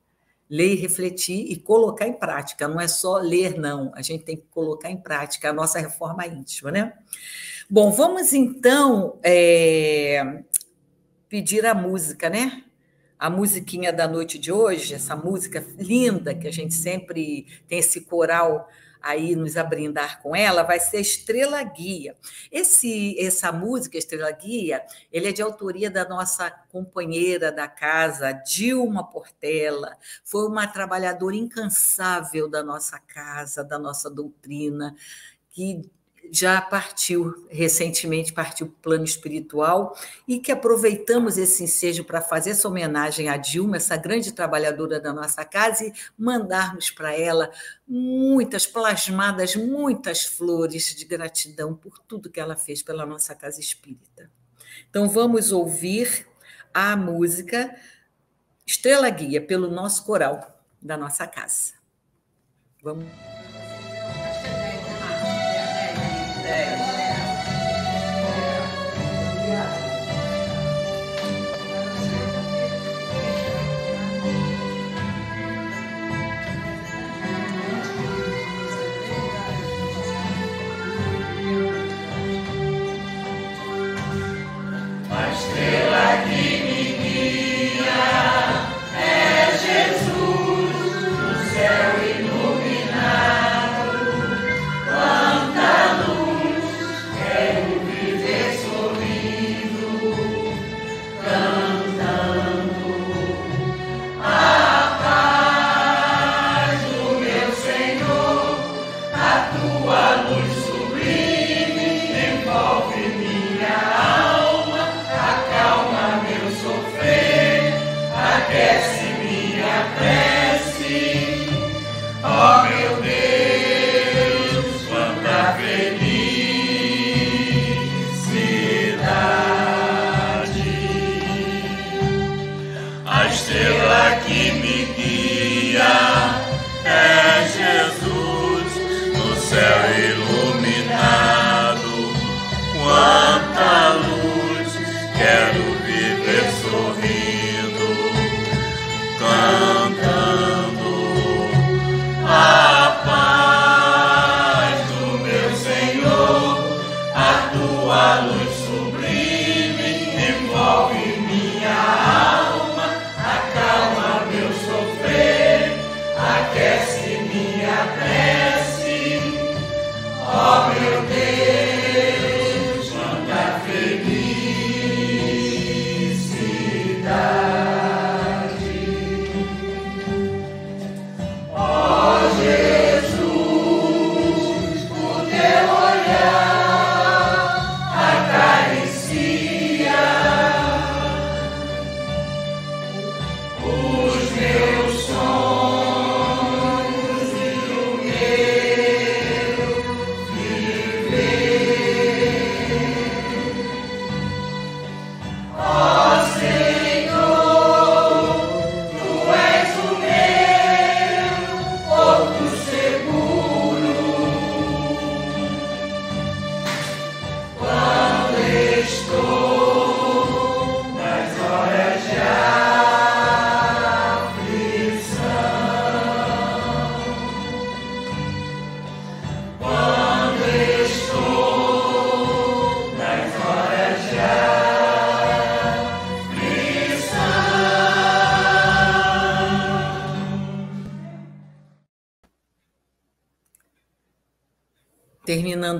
Ler e refletir e colocar em prática, não é só ler, não, a gente tem que colocar em prática a nossa reforma íntima, né? Bom, vamos então é, pedir a música, né? A musiquinha da noite de hoje, essa música linda que a gente sempre tem esse coral aí nos abrindar com ela, vai ser Estrela Guia. Esse, essa música, Estrela Guia, ele é de autoria da nossa companheira da casa, Dilma Portela. Foi uma trabalhadora incansável da nossa casa, da nossa doutrina, que já partiu recentemente partiu o plano espiritual e que aproveitamos esse ensejo para fazer essa homenagem a Dilma, essa grande trabalhadora da nossa casa e mandarmos para ela muitas plasmadas, muitas flores de gratidão por tudo que ela fez pela nossa casa espírita. Então vamos ouvir a música Estrela Guia pelo nosso coral da nossa casa. Vamos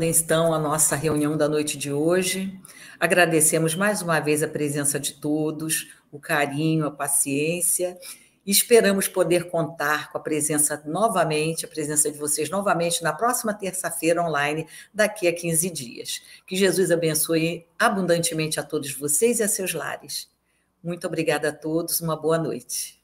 encerrando então a nossa reunião da noite de hoje. Agradecemos mais uma vez a presença de todos, o carinho, a paciência. Esperamos poder contar com a presença novamente, a presença de vocês novamente na próxima terça-feira online, daqui a 15 dias. Que Jesus abençoe abundantemente a todos vocês e a seus lares. Muito obrigada a todos, uma boa noite.